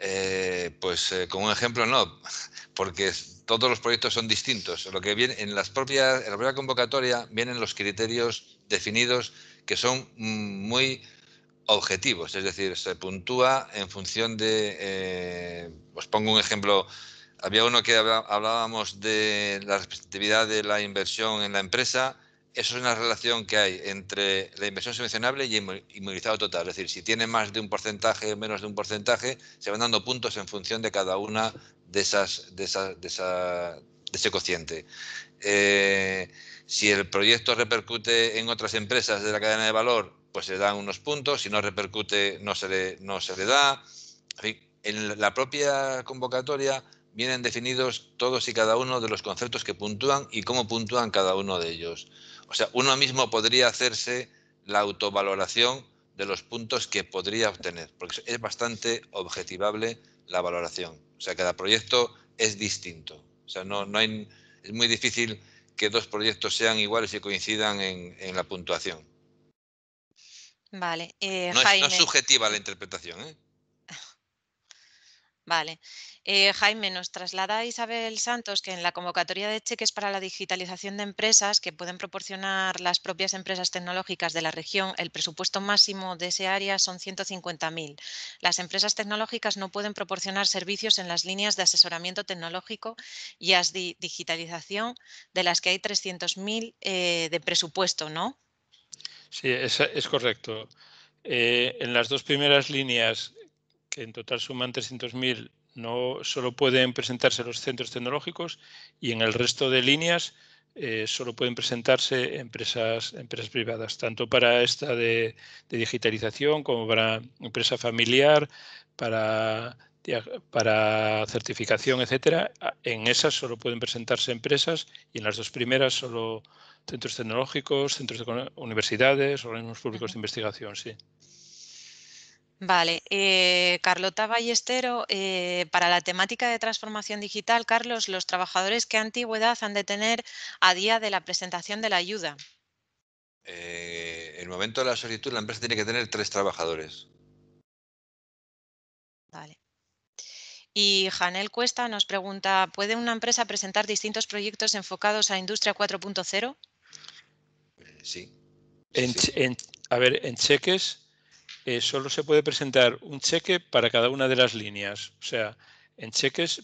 Eh, pues eh, con un ejemplo no, (laughs) porque todos los proyectos son distintos. Lo que viene en las propias, en la propia convocatoria vienen los criterios definidos que son mm, muy objetivos, es decir, se puntúa en función de, os pongo un ejemplo había uno que hablábamos de la respectividad de la inversión en la empresa. Eso es una relación que hay entre la inversión subvencionable y inmovilizado total. Es decir, si tiene más de un porcentaje o menos de un porcentaje, se van dando puntos en función de cada una de esas, de, ese cociente. Eh, si el proyecto repercute en otras empresas de la cadena de valor, pues se dan unos puntos. Si no repercute, no se le, da. en la propia convocatoria vienen definidos todos y cada uno de los conceptos que puntúan y cómo puntúan cada uno de ellos. O sea, uno mismo podría hacerse la autovaloración de los puntos que podría obtener, porque es bastante objetivable la valoración. O sea, cada proyecto es distinto. O sea, no, no es muy difícil que dos proyectos sean iguales y coincidan en, la puntuación. Vale. Eh, no, es, no, es, subjetiva la interpretación. ¿eh? Vale. Eh, Jaime, nos traslada Isabel Santos que en la convocatoria de cheques para la digitalización de empresas que pueden proporcionar las propias empresas tecnológicas de la región, el presupuesto máximo de ese área son 150.000. Las empresas tecnológicas no pueden proporcionar servicios en las líneas de asesoramiento tecnológico y digitalización, de las que hay 300.000 eh, de presupuesto, ¿no? Sí, es, correcto. Eh, en las dos primeras líneas en total suman 300.000, no solo pueden presentarse los centros tecnológicos y en el resto de líneas eh, solo pueden presentarse empresas, empresas privadas, tanto para esta de, digitalización como para empresa familiar, para, certificación, etcétera. Ah, en esas solo pueden presentarse empresas y en las dos primeras solo centros tecnológicos, centros de universidades, organismos públicos de investigación, sí. Vale, eh, Carlota Ballestero, eh, para la temática de transformación digital, Carlos, los trabajadores, ¿qué antigüedad han de tener a día de la presentación de la ayuda? en eh, el momento de la solicitud, la empresa tiene que tener tres trabajadores. Vale. Y Janel Cuesta nos pregunta, ¿puede una empresa presentar distintos proyectos enfocados a Industria 4.0? sí. a ver, en cheques eh, solo se puede presentar un cheque para cada una de las líneas. O sea, en cheques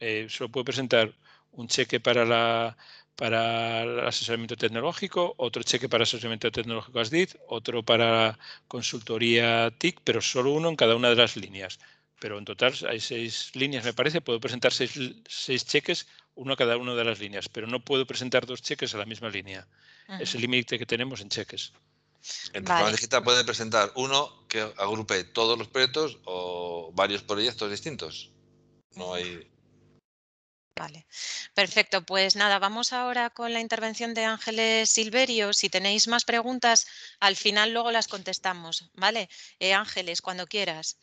eh, solo puedo presentar un cheque para, asesoramiento tecnológico, otro cheque para asesoramiento tecnológico ASDIT, otro para consultoría TIC, pero solo uno en cada una de las líneas. Pero en total hay seis líneas, me parece. Puedo presentar seis, cheques, uno a cada una de las líneas, pero no puedo presentar dos cheques a la misma línea. Es el límite que tenemos en cheques. El programa digital puede presentar uno que agrupe todos los proyectos o varios proyectos distintos. No hay. Vale, perfecto. Pues nada, vamos ahora con la intervención de Ángeles Silverio. Si tenéis más preguntas, al final luego las contestamos. Vale, eh, Ángeles, cuando quieras.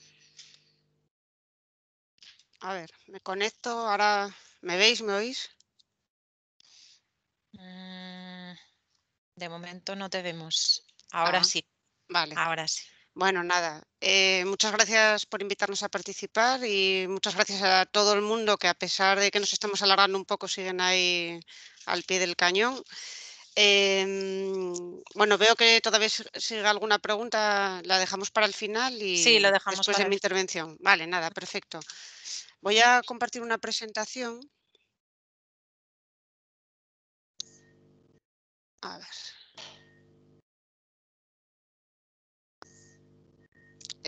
A ver, me conecto. Ahora, ¿me veis? ¿Me oís? Mm, de momento no te vemos. Ahora ah, sí. Vale. Ahora sí. Bueno, nada. Eh, muchas gracias por invitarnos a participar y muchas gracias a todo el mundo que a pesar de que nos estamos alargando un poco siguen ahí al pie del cañón. Em, bueno, veo que todavía sigue alguna pregunta, la dejamos para el final y después de mi intervención. Vale, nada, perfecto. Voy a compartir una presentación. A ver.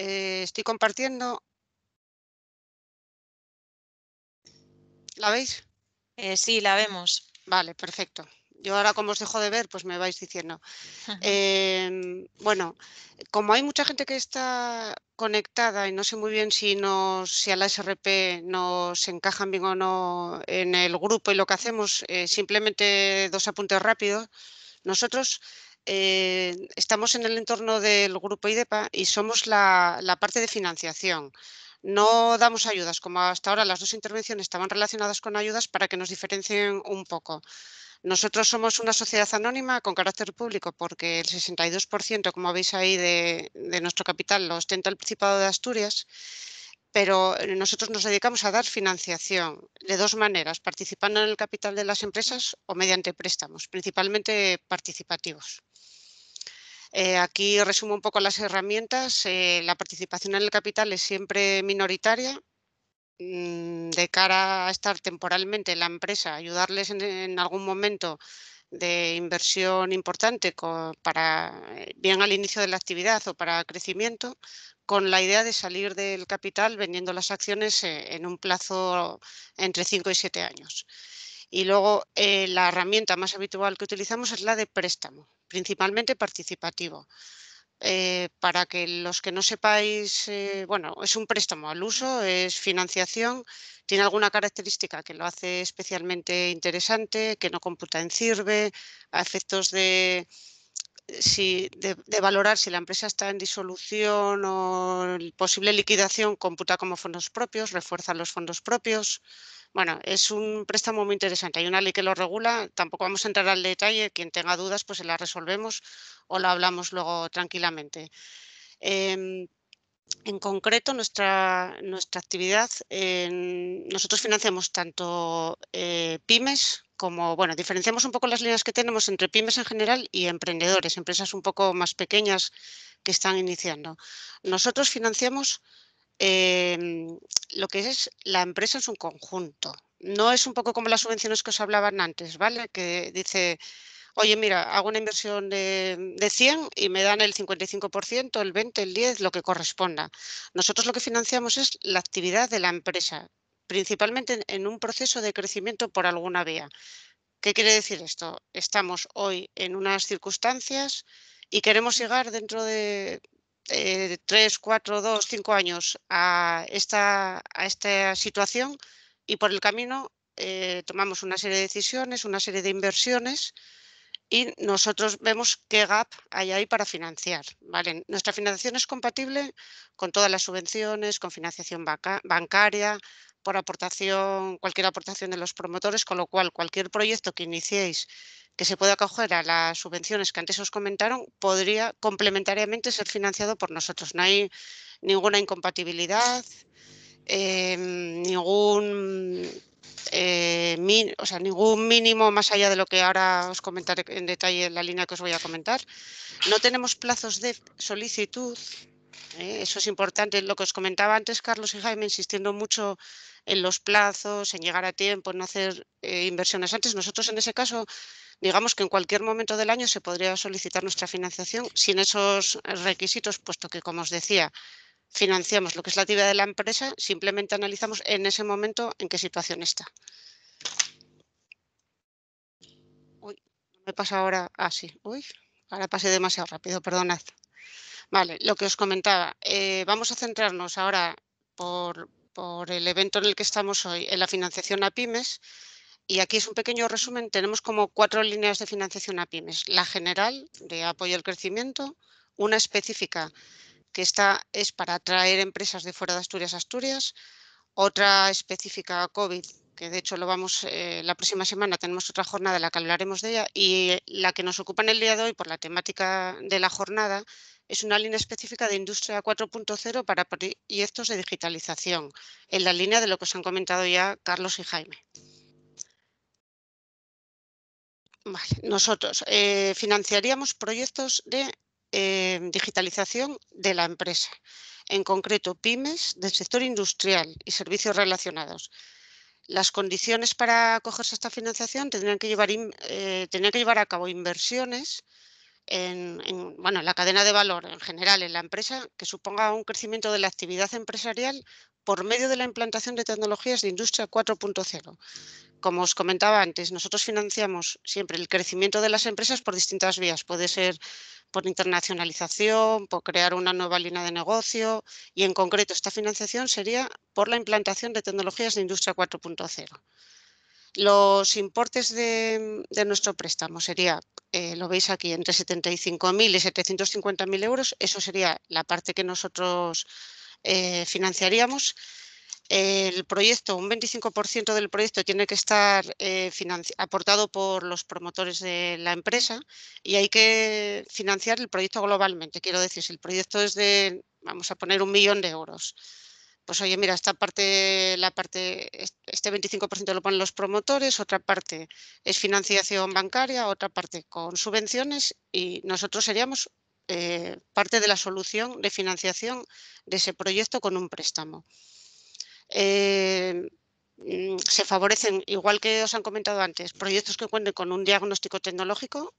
Eh, estoy compartiendo. ¿La veis? Eh, sí, la vemos. Vale, perfecto. Yo ahora como os dejo de ver, pues me vais diciendo. Em, bueno, como hay mucha gente que está conectada y no sé muy bien si, nos, si a la SRP nos encajan bien o no en el grupo y lo que hacemos, eh, simplemente dos apuntes rápidos. Nosotros eh, estamos en el entorno del grupo IDEPA y somos la, parte de financiación. No damos ayudas, como hasta ahora las dos intervenciones estaban relacionadas con ayudas para que nos diferencien un poco. Nosotros somos una sociedad anónima con carácter público porque el 62%, como veis ahí, de, de nuestro capital lo ostenta el Principado de Asturias pero eh, nosotros nos dedicamos a dar financiación de dos maneras, participando en el capital de las empresas o mediante préstamos, principalmente participativos. Eh, aquí resumo un poco las herramientas. Eh, la participación en el capital es siempre minoritaria mm, de cara a estar temporalmente en la empresa, ayudarles en algún momento de inversión importante para, eh, bien al inicio de la actividad o para crecimiento, con la idea de salir del capital vendiendo las acciones eh, en un plazo entre 5 y 7 años. Y luego eh, la herramienta más habitual que utilizamos es la de préstamo, principalmente participativo. para que los que no sepáis, bueno, es un préstamo al uso, es financiación tiene alguna característica que lo hace especialmente interesante, que no computa en CIRBE, a efectos de, valorar si la empresa está en disolución o posible liquidación, computa como fondos propios, refuerza los fondos propios. Bueno, es un préstamo muy interesante. Hay una ley que lo regula, tampoco vamos a entrar al detalle. Quien tenga dudas, pues se las resolvemos o la hablamos luego tranquilamente. Em, en concreto, nuestra, nuestra actividad, nosotros financiamos tanto eh, pymes como, bueno, diferenciamos un poco las líneas que tenemos entre pymes en general y emprendedores, empresas un poco más pequeñas que están iniciando. Nosotros financiamos em, lo que es la empresa en su conjunto. No es un poco como las subvenciones que os hablaban antes, ¿vale? Que dice oye, mira, hago una inversión de, 100 mm, y me dan el 55%, el 20, el 10, lo que corresponda. Nosotros lo que financiamos es la actividad de la empresa, principalmente en, un proceso de crecimiento por alguna vía. ¿Qué quiere decir esto? Estamos hoy en unas circunstancias y queremos llegar dentro de tres, 3, 4, 2, 5 años a esta, situación y por el camino eh, tomamos una serie de decisiones, una serie de inversiones y nosotros vemos qué gap hay ahí para financiar. Nuestra financiación es compatible con todas las subvenciones, con financiación bancaria, por aportación, cualquier aportación de los promotores, con lo cual cualquier proyecto que iniciéis que se pueda acoger a las subvenciones que antes os comentaron podría complementariamente ser financiado por nosotros. No hay ninguna incompatibilidad, em, ningún eh, o sea, ningún mínimo más allá de lo que ahora os comentaré en detalle en la línea que os voy a comentar. No tenemos plazos de solicitud. ¿eh? eso es importante. Lo que os comentaba antes, Carlos y Jaime, insistiendo mucho en los plazos, en llegar a tiempo, en hacer eh, inversiones antes. Nosotros en ese caso, digamos que en cualquier momento del año se podría solicitar nuestra financiación sin esos requisitos, puesto que, como os decía, financiamos lo que es la actividad de la empresa, simplemente analizamos en ese momento en qué situación está. Uy, me pasa ahora así. Ah, sí. Uy, ahora pasé demasiado rápido, perdonad. Vale, lo que os comentaba, eh, vamos a centrarnos ahora por, por el evento en el que estamos hoy, en la financiación a pymes, y aquí es un pequeño resumen, tenemos como cuatro líneas de financiación a pymes. La general, de apoyo al crecimiento, una específica que esta es para atraer empresas de fuera de Asturias a Asturias. Otra específica COVID, que de hecho lo vamos, eh, la próxima semana tenemos otra jornada en la que hablaremos de ella. Y eh, la que nos ocupa en el día de hoy por la temática de la jornada es una línea específica de Industria 4.0 para proyectos de digitalización, en la línea de lo que os han comentado ya Carlos y Jaime. Vale, nosotros eh, financiaríamos proyectos de eh, digitalización de la empresa, en concreto pymes del sector industrial y servicios relacionados. Las condiciones para acogerse a esta financiación tendrían que llevar, eh, a cabo inversiones en, en la cadena de valor en general en la empresa que suponga un crecimiento de la actividad empresarial por medio de la implantación de tecnologías de industria 4.0. Como os comentaba antes, nosotros financiamos siempre el crecimiento de las empresas por distintas vías. Puede ser por internacionalización, por crear una nueva línea de negocio y en concreto esta financiación sería por la implantación de tecnologías de industria 4.0. Los importes de, nuestro préstamo sería, eh, lo veis aquí, entre 75.000 y 750.000 euros. Eso sería la parte que nosotros eh, financiaríamos el proyecto, un 25% del proyecto tiene que estar eh, aportado por los promotores de la empresa y hay que financiar el proyecto globalmente. Quiero decir, si el proyecto es de, vamos a poner un millón de euros, pues oye, mira, esta parte, la parte, este 25% lo ponen los promotores, otra parte es financiación bancaria, otra parte con subvenciones y nosotros seríamos eh, parte de la solución de financiación de ese proyecto con un préstamo. Eh, mm, se favorecen, igual que os han comentado antes, proyectos que cuenten con un diagnóstico tecnológico,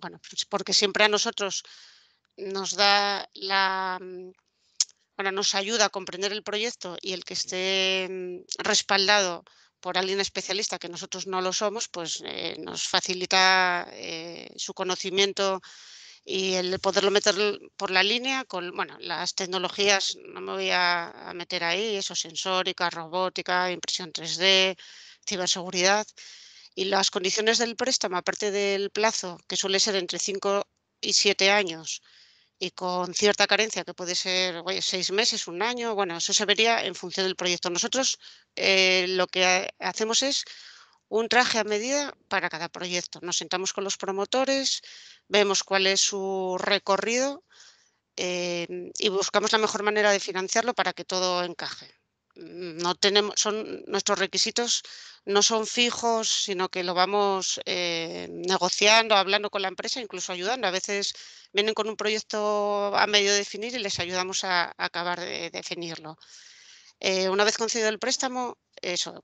bueno, pues, porque siempre a nosotros nos da la mm, bueno, nos ayuda a comprender el proyecto y el que esté mm, respaldado por alguien especialista que nosotros no lo somos, pues eh, nos facilita eh, su conocimiento y el poderlo meter por la línea con bueno, las tecnologías, no me voy a, meter ahí, eso sensórica, robótica, impresión 3D, ciberseguridad y las condiciones del préstamo, aparte del plazo, que suele ser entre 5 y 7 años, y con cierta carencia, que puede ser 6 seis meses, un año, bueno, eso se vería en función del proyecto. Nosotros eh, lo que eh, hacemos es un traje a medida para cada proyecto. Nos sentamos con los promotores, vemos cuál es su recorrido em, y buscamos la mejor manera de financiarlo para que todo encaje. tenemos, son, nuestros requisitos no son fijos, sino que lo vamos eh, negociando, hablando con la empresa, incluso ayudando. A veces vienen con un proyecto a medio de definir y les ayudamos a acabar de definirlo. Eh, una vez concedido el préstamo,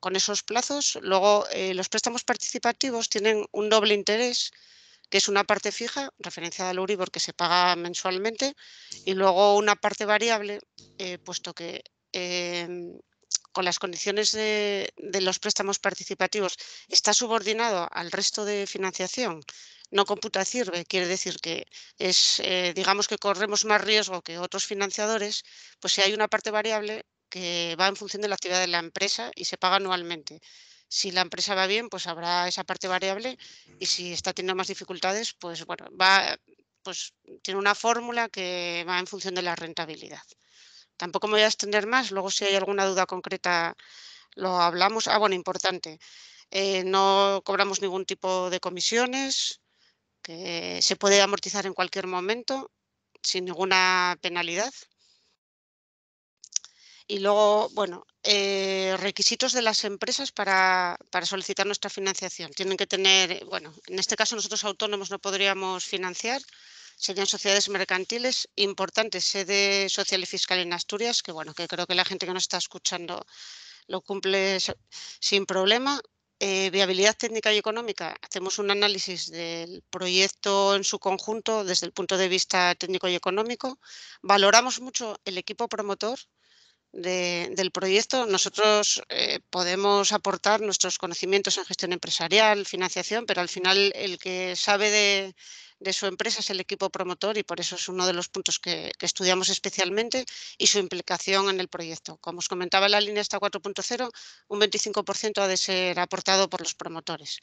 con esos plazos, luego eh, los préstamos participativos tienen un doble interés, que es una parte fija, referenciada al Uribor, que se paga mensualmente, y luego una parte variable, eh, puesto que em, con las condiciones de, los préstamos participativos está subordinado al resto de financiación no computa sirve, quiere decir que es, digamos que corremos más riesgo que otros financiadores, pues si hay una parte variable, que va en función de la actividad de la empresa y se paga anualmente. Si la empresa va bien, pues habrá esa parte variable y mm. si está teniendo más dificultades, pues bueno, va, pues tiene una fórmula que va en función de la rentabilidad. Tampoco me voy a extender más, luego si hay alguna duda concreta lo hablamos. Ah, bueno, importante, eh, no cobramos ningún tipo de comisiones, que se puede amortizar en cualquier momento sin ninguna penalidad. Y luego, bueno, eh, requisitos de las empresas para, solicitar nuestra financiación. Tienen que tener, bueno, en este caso nosotros autónomos no podríamos financiar, serían sociedades mercantiles importantes, sede social y fiscal en Asturias, que bueno, que creo que la gente que nos está escuchando lo cumple sin problema. Eh, viabilidad técnica y económica. Hacemos un análisis del proyecto en su conjunto desde el punto de vista técnico y económico. Valoramos mucho el equipo promotor, del proyecto, nosotros eh, podemos aportar nuestros conocimientos en gestión empresarial, financiación, pero al final el que sabe de, su empresa es el equipo promotor y por eso es uno de los puntos que, estudiamos especialmente y su implicación en el proyecto. Como os comentaba la línea está 4.0, un 25% ha de ser aportado por los promotores.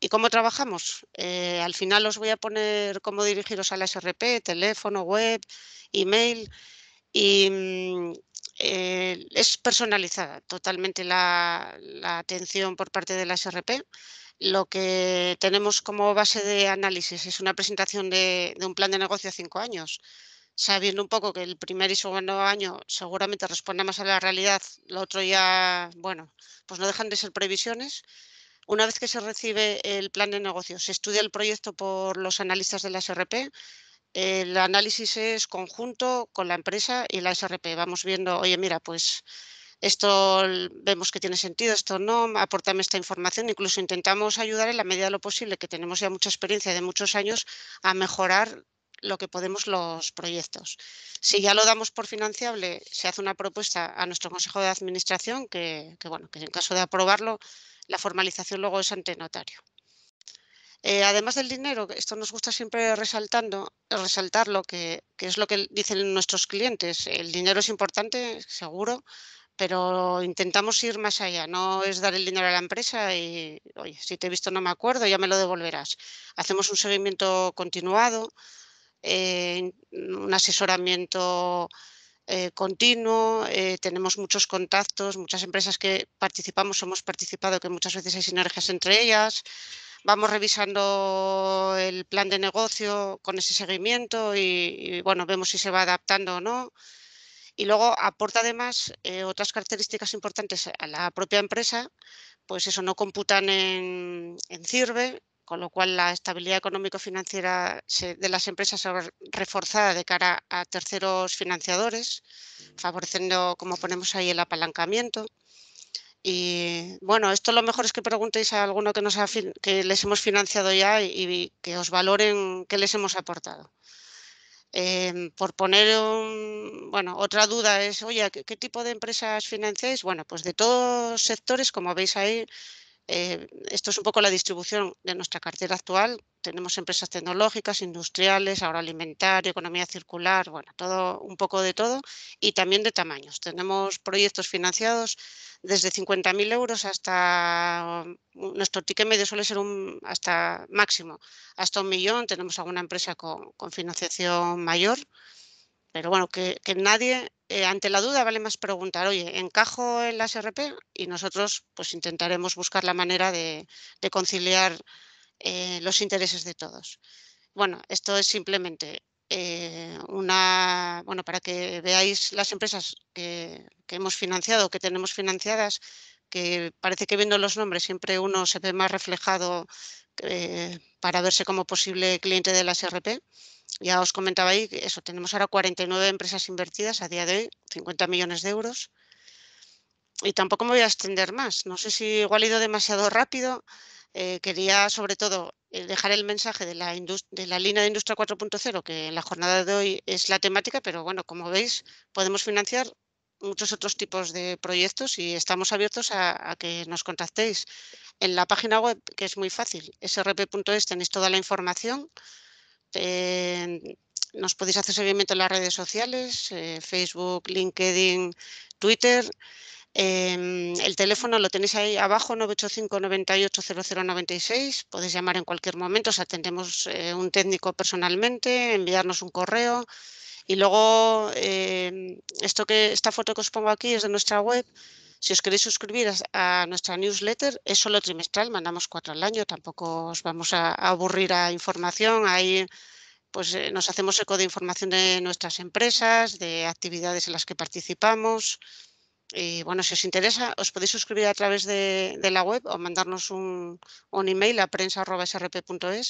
¿Y cómo trabajamos? Eh, al final os voy a poner cómo dirigiros a la SRP, teléfono, web, email. Y mm, eh, es personalizada totalmente la, atención por parte de la srp Lo que tenemos como base de análisis es una presentación de, un plan de negocio a cinco años. Sabiendo un poco que el primer y segundo año seguramente responda más a la realidad, lo otro ya, bueno, pues no dejan de ser previsiones. Una vez que se recibe el plan de negocio, se estudia el proyecto por los analistas de la srp el análisis es conjunto con la empresa y la SRP. Vamos viendo, oye, mira, pues esto vemos que tiene sentido, esto no, aportame esta información. Incluso intentamos ayudar en la medida de lo posible, que tenemos ya mucha experiencia de muchos años, a mejorar lo que podemos los proyectos. Si ya lo damos por financiable, se hace una propuesta a nuestro Consejo de Administración, que, que bueno, que en caso de aprobarlo, la formalización luego es ante notario. Eh, además del dinero, esto nos gusta siempre resaltando, resaltar lo que, es lo que dicen nuestros clientes. El dinero es importante, seguro, pero intentamos ir más allá. No es dar el dinero a la empresa y, oye, si te he visto no me acuerdo, ya me lo devolverás. Hacemos un seguimiento continuado, eh, un asesoramiento eh, continuo, tenemos muchos contactos, muchas empresas que participamos, hemos participado, que muchas veces hay sinergias entre ellas, vamos revisando el plan de negocio con ese seguimiento y, bueno, vemos si se va adaptando o no. Y luego aporta además eh, otras características importantes a la propia empresa, pues eso no computan en, en CIRBE, con lo cual la estabilidad económico-financiera de las empresas se reforzada de cara a terceros financiadores, mm. favoreciendo, como ponemos ahí, el apalancamiento. Y bueno, esto lo mejor es que preguntéis a alguno que, nos ha que les hemos financiado ya y, que os valoren qué les hemos aportado. Em, por poner bueno, otra duda es, oye, ¿qué, ¿qué tipo de empresas financiáis? Bueno, pues de todos sectores, como veis ahí, eh, esto es un poco la distribución de nuestra cartera actual. Tenemos empresas tecnológicas, industriales, agroalimentario, economía circular, bueno, todo un poco de todo y también de tamaños. Tenemos proyectos financiados desde 50.000 euros hasta um, nuestro ticket medio suele ser un hasta máximo, hasta un millón. Tenemos alguna empresa con financiación mayor. Pero bueno, que, nadie, eh, ante la duda, vale más preguntar, oye, ¿encajo en la SRP? Y nosotros pues intentaremos buscar la manera de, conciliar eh, los intereses de todos. Bueno, esto es simplemente eh, una, bueno, para que veáis las empresas que, hemos financiado, que tenemos financiadas, que parece que viendo los nombres siempre uno se ve más reflejado para verse como posible cliente de la SRP ya os comentaba ahí, eso, tenemos ahora 49 empresas invertidas, a día de hoy 50 millones de euros. Y tampoco me voy a extender más. No sé si igual he ido demasiado rápido. Eh, quería sobre todo eh, dejar el mensaje de la, de la línea de industria 4.0, que en la jornada de hoy es la temática, pero bueno, como veis, podemos financiar muchos otros tipos de proyectos y estamos abiertos a, a que nos contactéis. En la página web, que es muy fácil, srp.es, tenéis toda la información. Eh, nos podéis hacer seguimiento en las redes sociales, eh, Facebook, LinkedIn, Twitter. Em, el teléfono lo tenéis ahí abajo, 985-980096. Podéis llamar en cualquier momento, os atendemos eh, un técnico personalmente, enviarnos un correo. Y luego, em, esto que, esta foto que os pongo aquí es de nuestra web. Si os queréis suscribir a, nuestra newsletter, es solo trimestral, mandamos cuatro al año, tampoco os vamos a, aburrir a información. Ahí pues, eh, nos hacemos eco de información de nuestras empresas, de actividades en las que participamos. Y bueno, si os interesa, os podéis suscribir a través de, la web o mandarnos un, un email a prensa.srp.es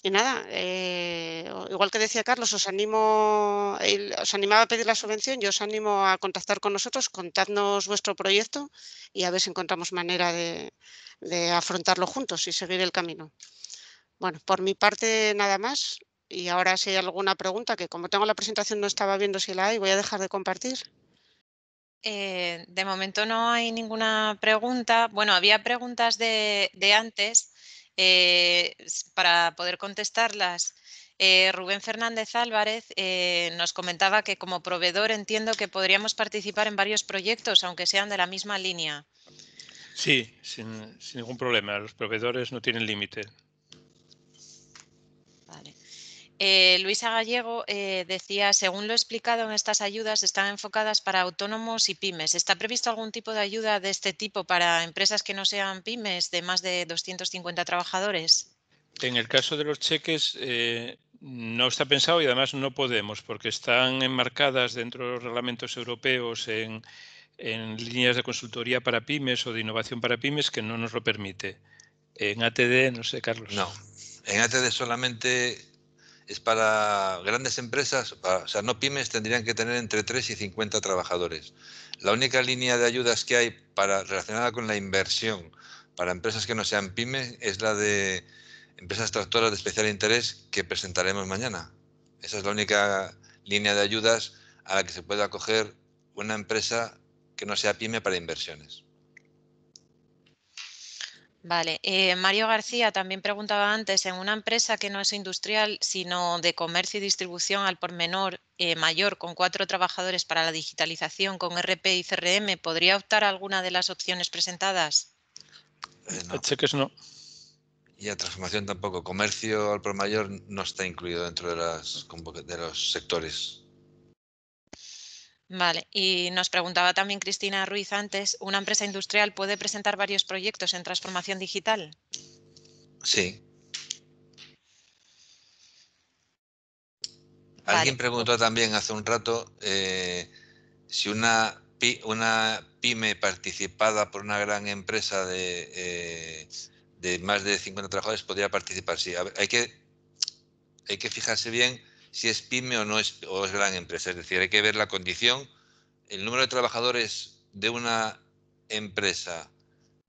y nada, eh, igual que decía Carlos, os animo, os animaba a pedir la subvención, yo os animo a contactar con nosotros, contadnos vuestro proyecto y a ver si encontramos manera de, afrontarlo juntos y seguir el camino. Bueno, por mi parte nada más. Y ahora si hay alguna pregunta, que como tengo la presentación no estaba viendo si la hay, voy a dejar de compartir. Eh, de momento no hay ninguna pregunta. Bueno, había preguntas de, de antes. Eh, para poder contestarlas, eh, Rubén Fernández Álvarez eh, nos comentaba que como proveedor entiendo que podríamos participar en varios proyectos, aunque sean de la misma línea. Sí, sin ningún problema. Los proveedores no tienen límite. Eh, Luisa Gallego eh, decía, según lo explicado en estas ayudas, están enfocadas para autónomos y pymes. ¿Está previsto algún tipo de ayuda de este tipo para empresas que no sean pymes de más de 250 trabajadores? En el caso de los cheques, eh, no está pensado y además no podemos, porque están enmarcadas dentro de los reglamentos europeos en, en líneas de consultoría para pymes o de innovación para pymes que no nos lo permite. En ATD, no sé, Carlos. No, en ATD solamente es para grandes empresas, ah, o sea, no pymes, tendrían que tener entre 3 y 50 trabajadores. La única línea de ayudas que hay para, relacionada con la inversión para empresas que no sean pymes es la de empresas tractoras de especial interés que presentaremos mañana. Esa es la única línea de ayudas a la que se puede acoger una empresa que no sea pyme para inversiones. Vale. Eh, Mario García también preguntaba antes, en una empresa que no es industrial, sino de comercio y distribución al por menor eh, mayor, con cuatro trabajadores para la digitalización, con RP y CRM, ¿podría optar alguna de las opciones presentadas? Eh, no. Y a transformación tampoco. Comercio al por mayor no está incluido dentro de los sectores. Vale, y nos preguntaba también Cristina Ruiz antes, ¿una empresa industrial puede presentar varios proyectos en transformación digital? Sí. Alguien preguntó también hace un rato eh, si una, una pyme participada por una gran empresa de, eh, más de 50 trabajadores podría participar. Sí, hay que, hay que fijarse bien si es pyme o no es, gran empresa. Es decir, hay que ver la condición, el número de trabajadores de una empresa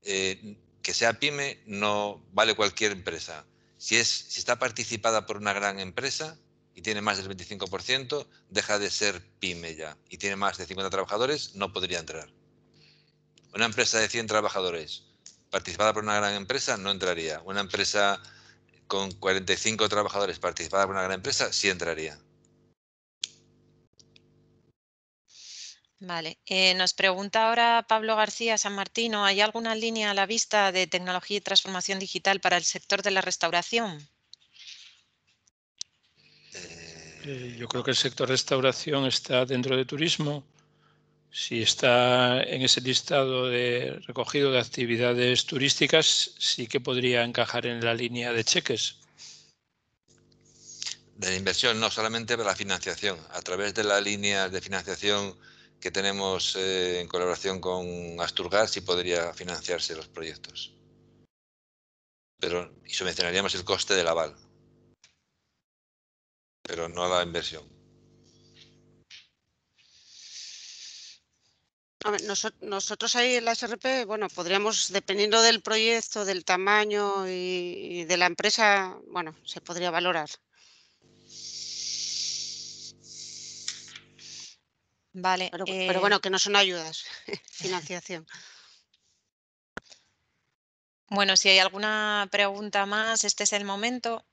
eh, que sea pyme no vale cualquier empresa. Si, si está participada por una gran empresa y tiene más del 25%, deja de ser pyme ya. Y tiene más de 50 trabajadores, no podría entrar. Una empresa de 100 trabajadores participada por una gran empresa no entraría. Una empresa con 45 trabajadores participar en una gran empresa, sí entraría. Vale. Eh, nos pregunta ahora Pablo García San Martino, ¿hay alguna línea a la vista de tecnología y transformación digital para el sector de la restauración? Eh, yo creo que el sector restauración está dentro de turismo si está en ese listado de recogido de actividades turísticas, sí que podría encajar en la línea de cheques. De inversión, no solamente para la financiación. A través de las línea de financiación que tenemos eh, en colaboración con Asturgas, sí podría financiarse los proyectos. Pero y subvencionaríamos el coste del aval, pero no la inversión. nosotros ahí en la SRP, bueno, podríamos, dependiendo del proyecto, del tamaño y, de la empresa, bueno, se podría valorar. Vale. pero eh bueno, que no son ayudas, (laughs) financiación. Bueno, si hay alguna pregunta más, este es el momento.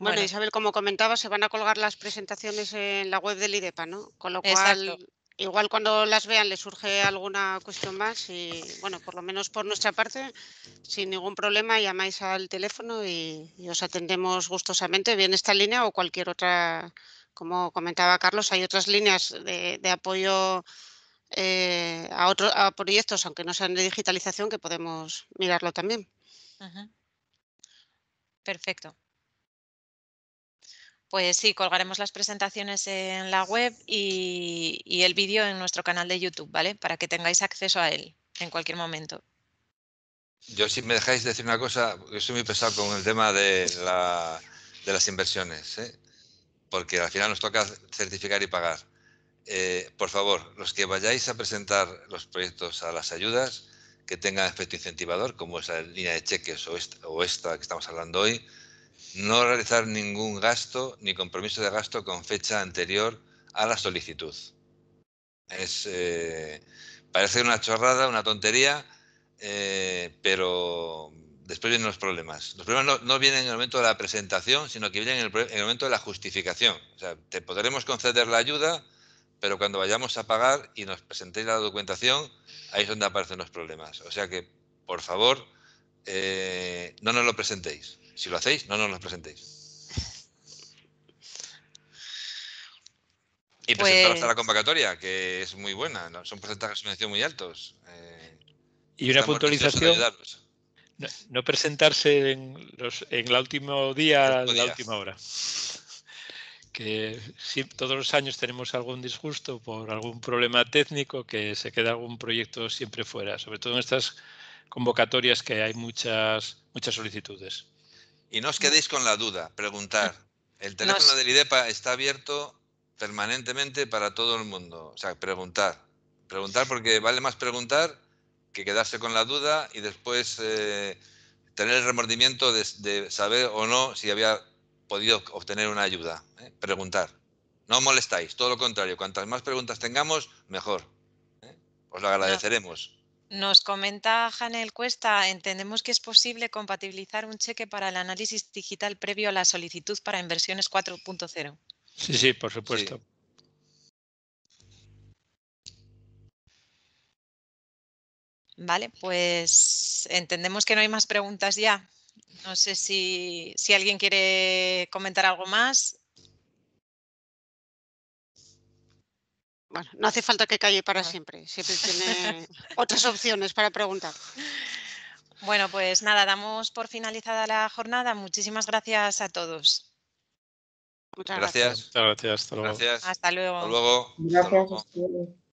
Bueno, Isabel, como comentaba, se van a colgar las presentaciones en la web del IDEPA, ¿no? Con lo cual, igual cuando las vean les surge alguna cuestión más y, bueno, por lo menos por nuestra parte, sin ningún problema llamáis al teléfono y, os atendemos gustosamente, bien esta línea o cualquier otra, como comentaba Carlos, hay otras líneas de, apoyo eh, a, otros proyectos, aunque no sean de digitalización, que podemos mirarlo también. Perfecto. Pues sí, colgaremos las presentaciones en la web y, el vídeo en nuestro canal de YouTube, ¿vale? Para que tengáis acceso a él en cualquier momento. Yo si me dejáis decir una cosa, yo soy muy pesado con el tema de, la, de las inversiones, ¿eh? porque al final nos toca certificar y pagar. Eh, por favor, los que vayáis a presentar los proyectos a las ayudas, que tengan efecto incentivador, como esa línea de cheques o esta, o esta que estamos hablando hoy, no realizar ningún gasto ni compromiso de gasto con fecha anterior a la solicitud. Es, eh, parece una chorrada, una tontería, eh, pero después vienen los problemas. Los problemas no, vienen en el momento de la presentación, sino que vienen en el, momento de la justificación. O sea, te podremos conceder la ayuda, pero cuando vayamos a pagar y nos presentéis la documentación, ahí es donde aparecen los problemas. O sea que, por favor, eh, no nos lo presentéis. Si lo hacéis, no nos lo presentéis. Y pues... presentaros a la convocatoria, que es muy buena. Son porcentajes de financiación muy altos. Eh, y una puntualización. No, presentarse en, los, el último día, el la última hora que todos los años tenemos algún disgusto por algún problema técnico que se queda algún proyecto siempre fuera, sobre todo en estas convocatorias que hay muchas, muchas solicitudes. Y no os quedéis con la duda, preguntar. El teléfono del IDEPA está abierto permanentemente para todo el mundo. O sea, preguntar. Preguntar porque vale más preguntar que quedarse con la duda y después eh, tener el remordimiento de, saber o no si había podido obtener una ayuda. ¿eh? Preguntar. No molestáis, todo lo contrario. Cuantas más preguntas tengamos, mejor. ¿eh? Os lo agradeceremos. Nos comenta Janel Cuesta, entendemos que es posible compatibilizar un cheque para el análisis digital previo a la solicitud para inversiones 4.0. Sí, sí, por supuesto. Vale, pues entendemos que no hay más preguntas ya. No sé si, si alguien quiere comentar algo más. Bueno, no hace falta que calle para ah. siempre, siempre tiene (laughs) otras opciones para preguntar. Bueno, pues nada, damos por finalizada la jornada. Muchísimas gracias a todos. Muchas gracias. gracias. Muchas gracias. Hasta luego. Gracias. Hasta luego. Gracias. Hasta luego.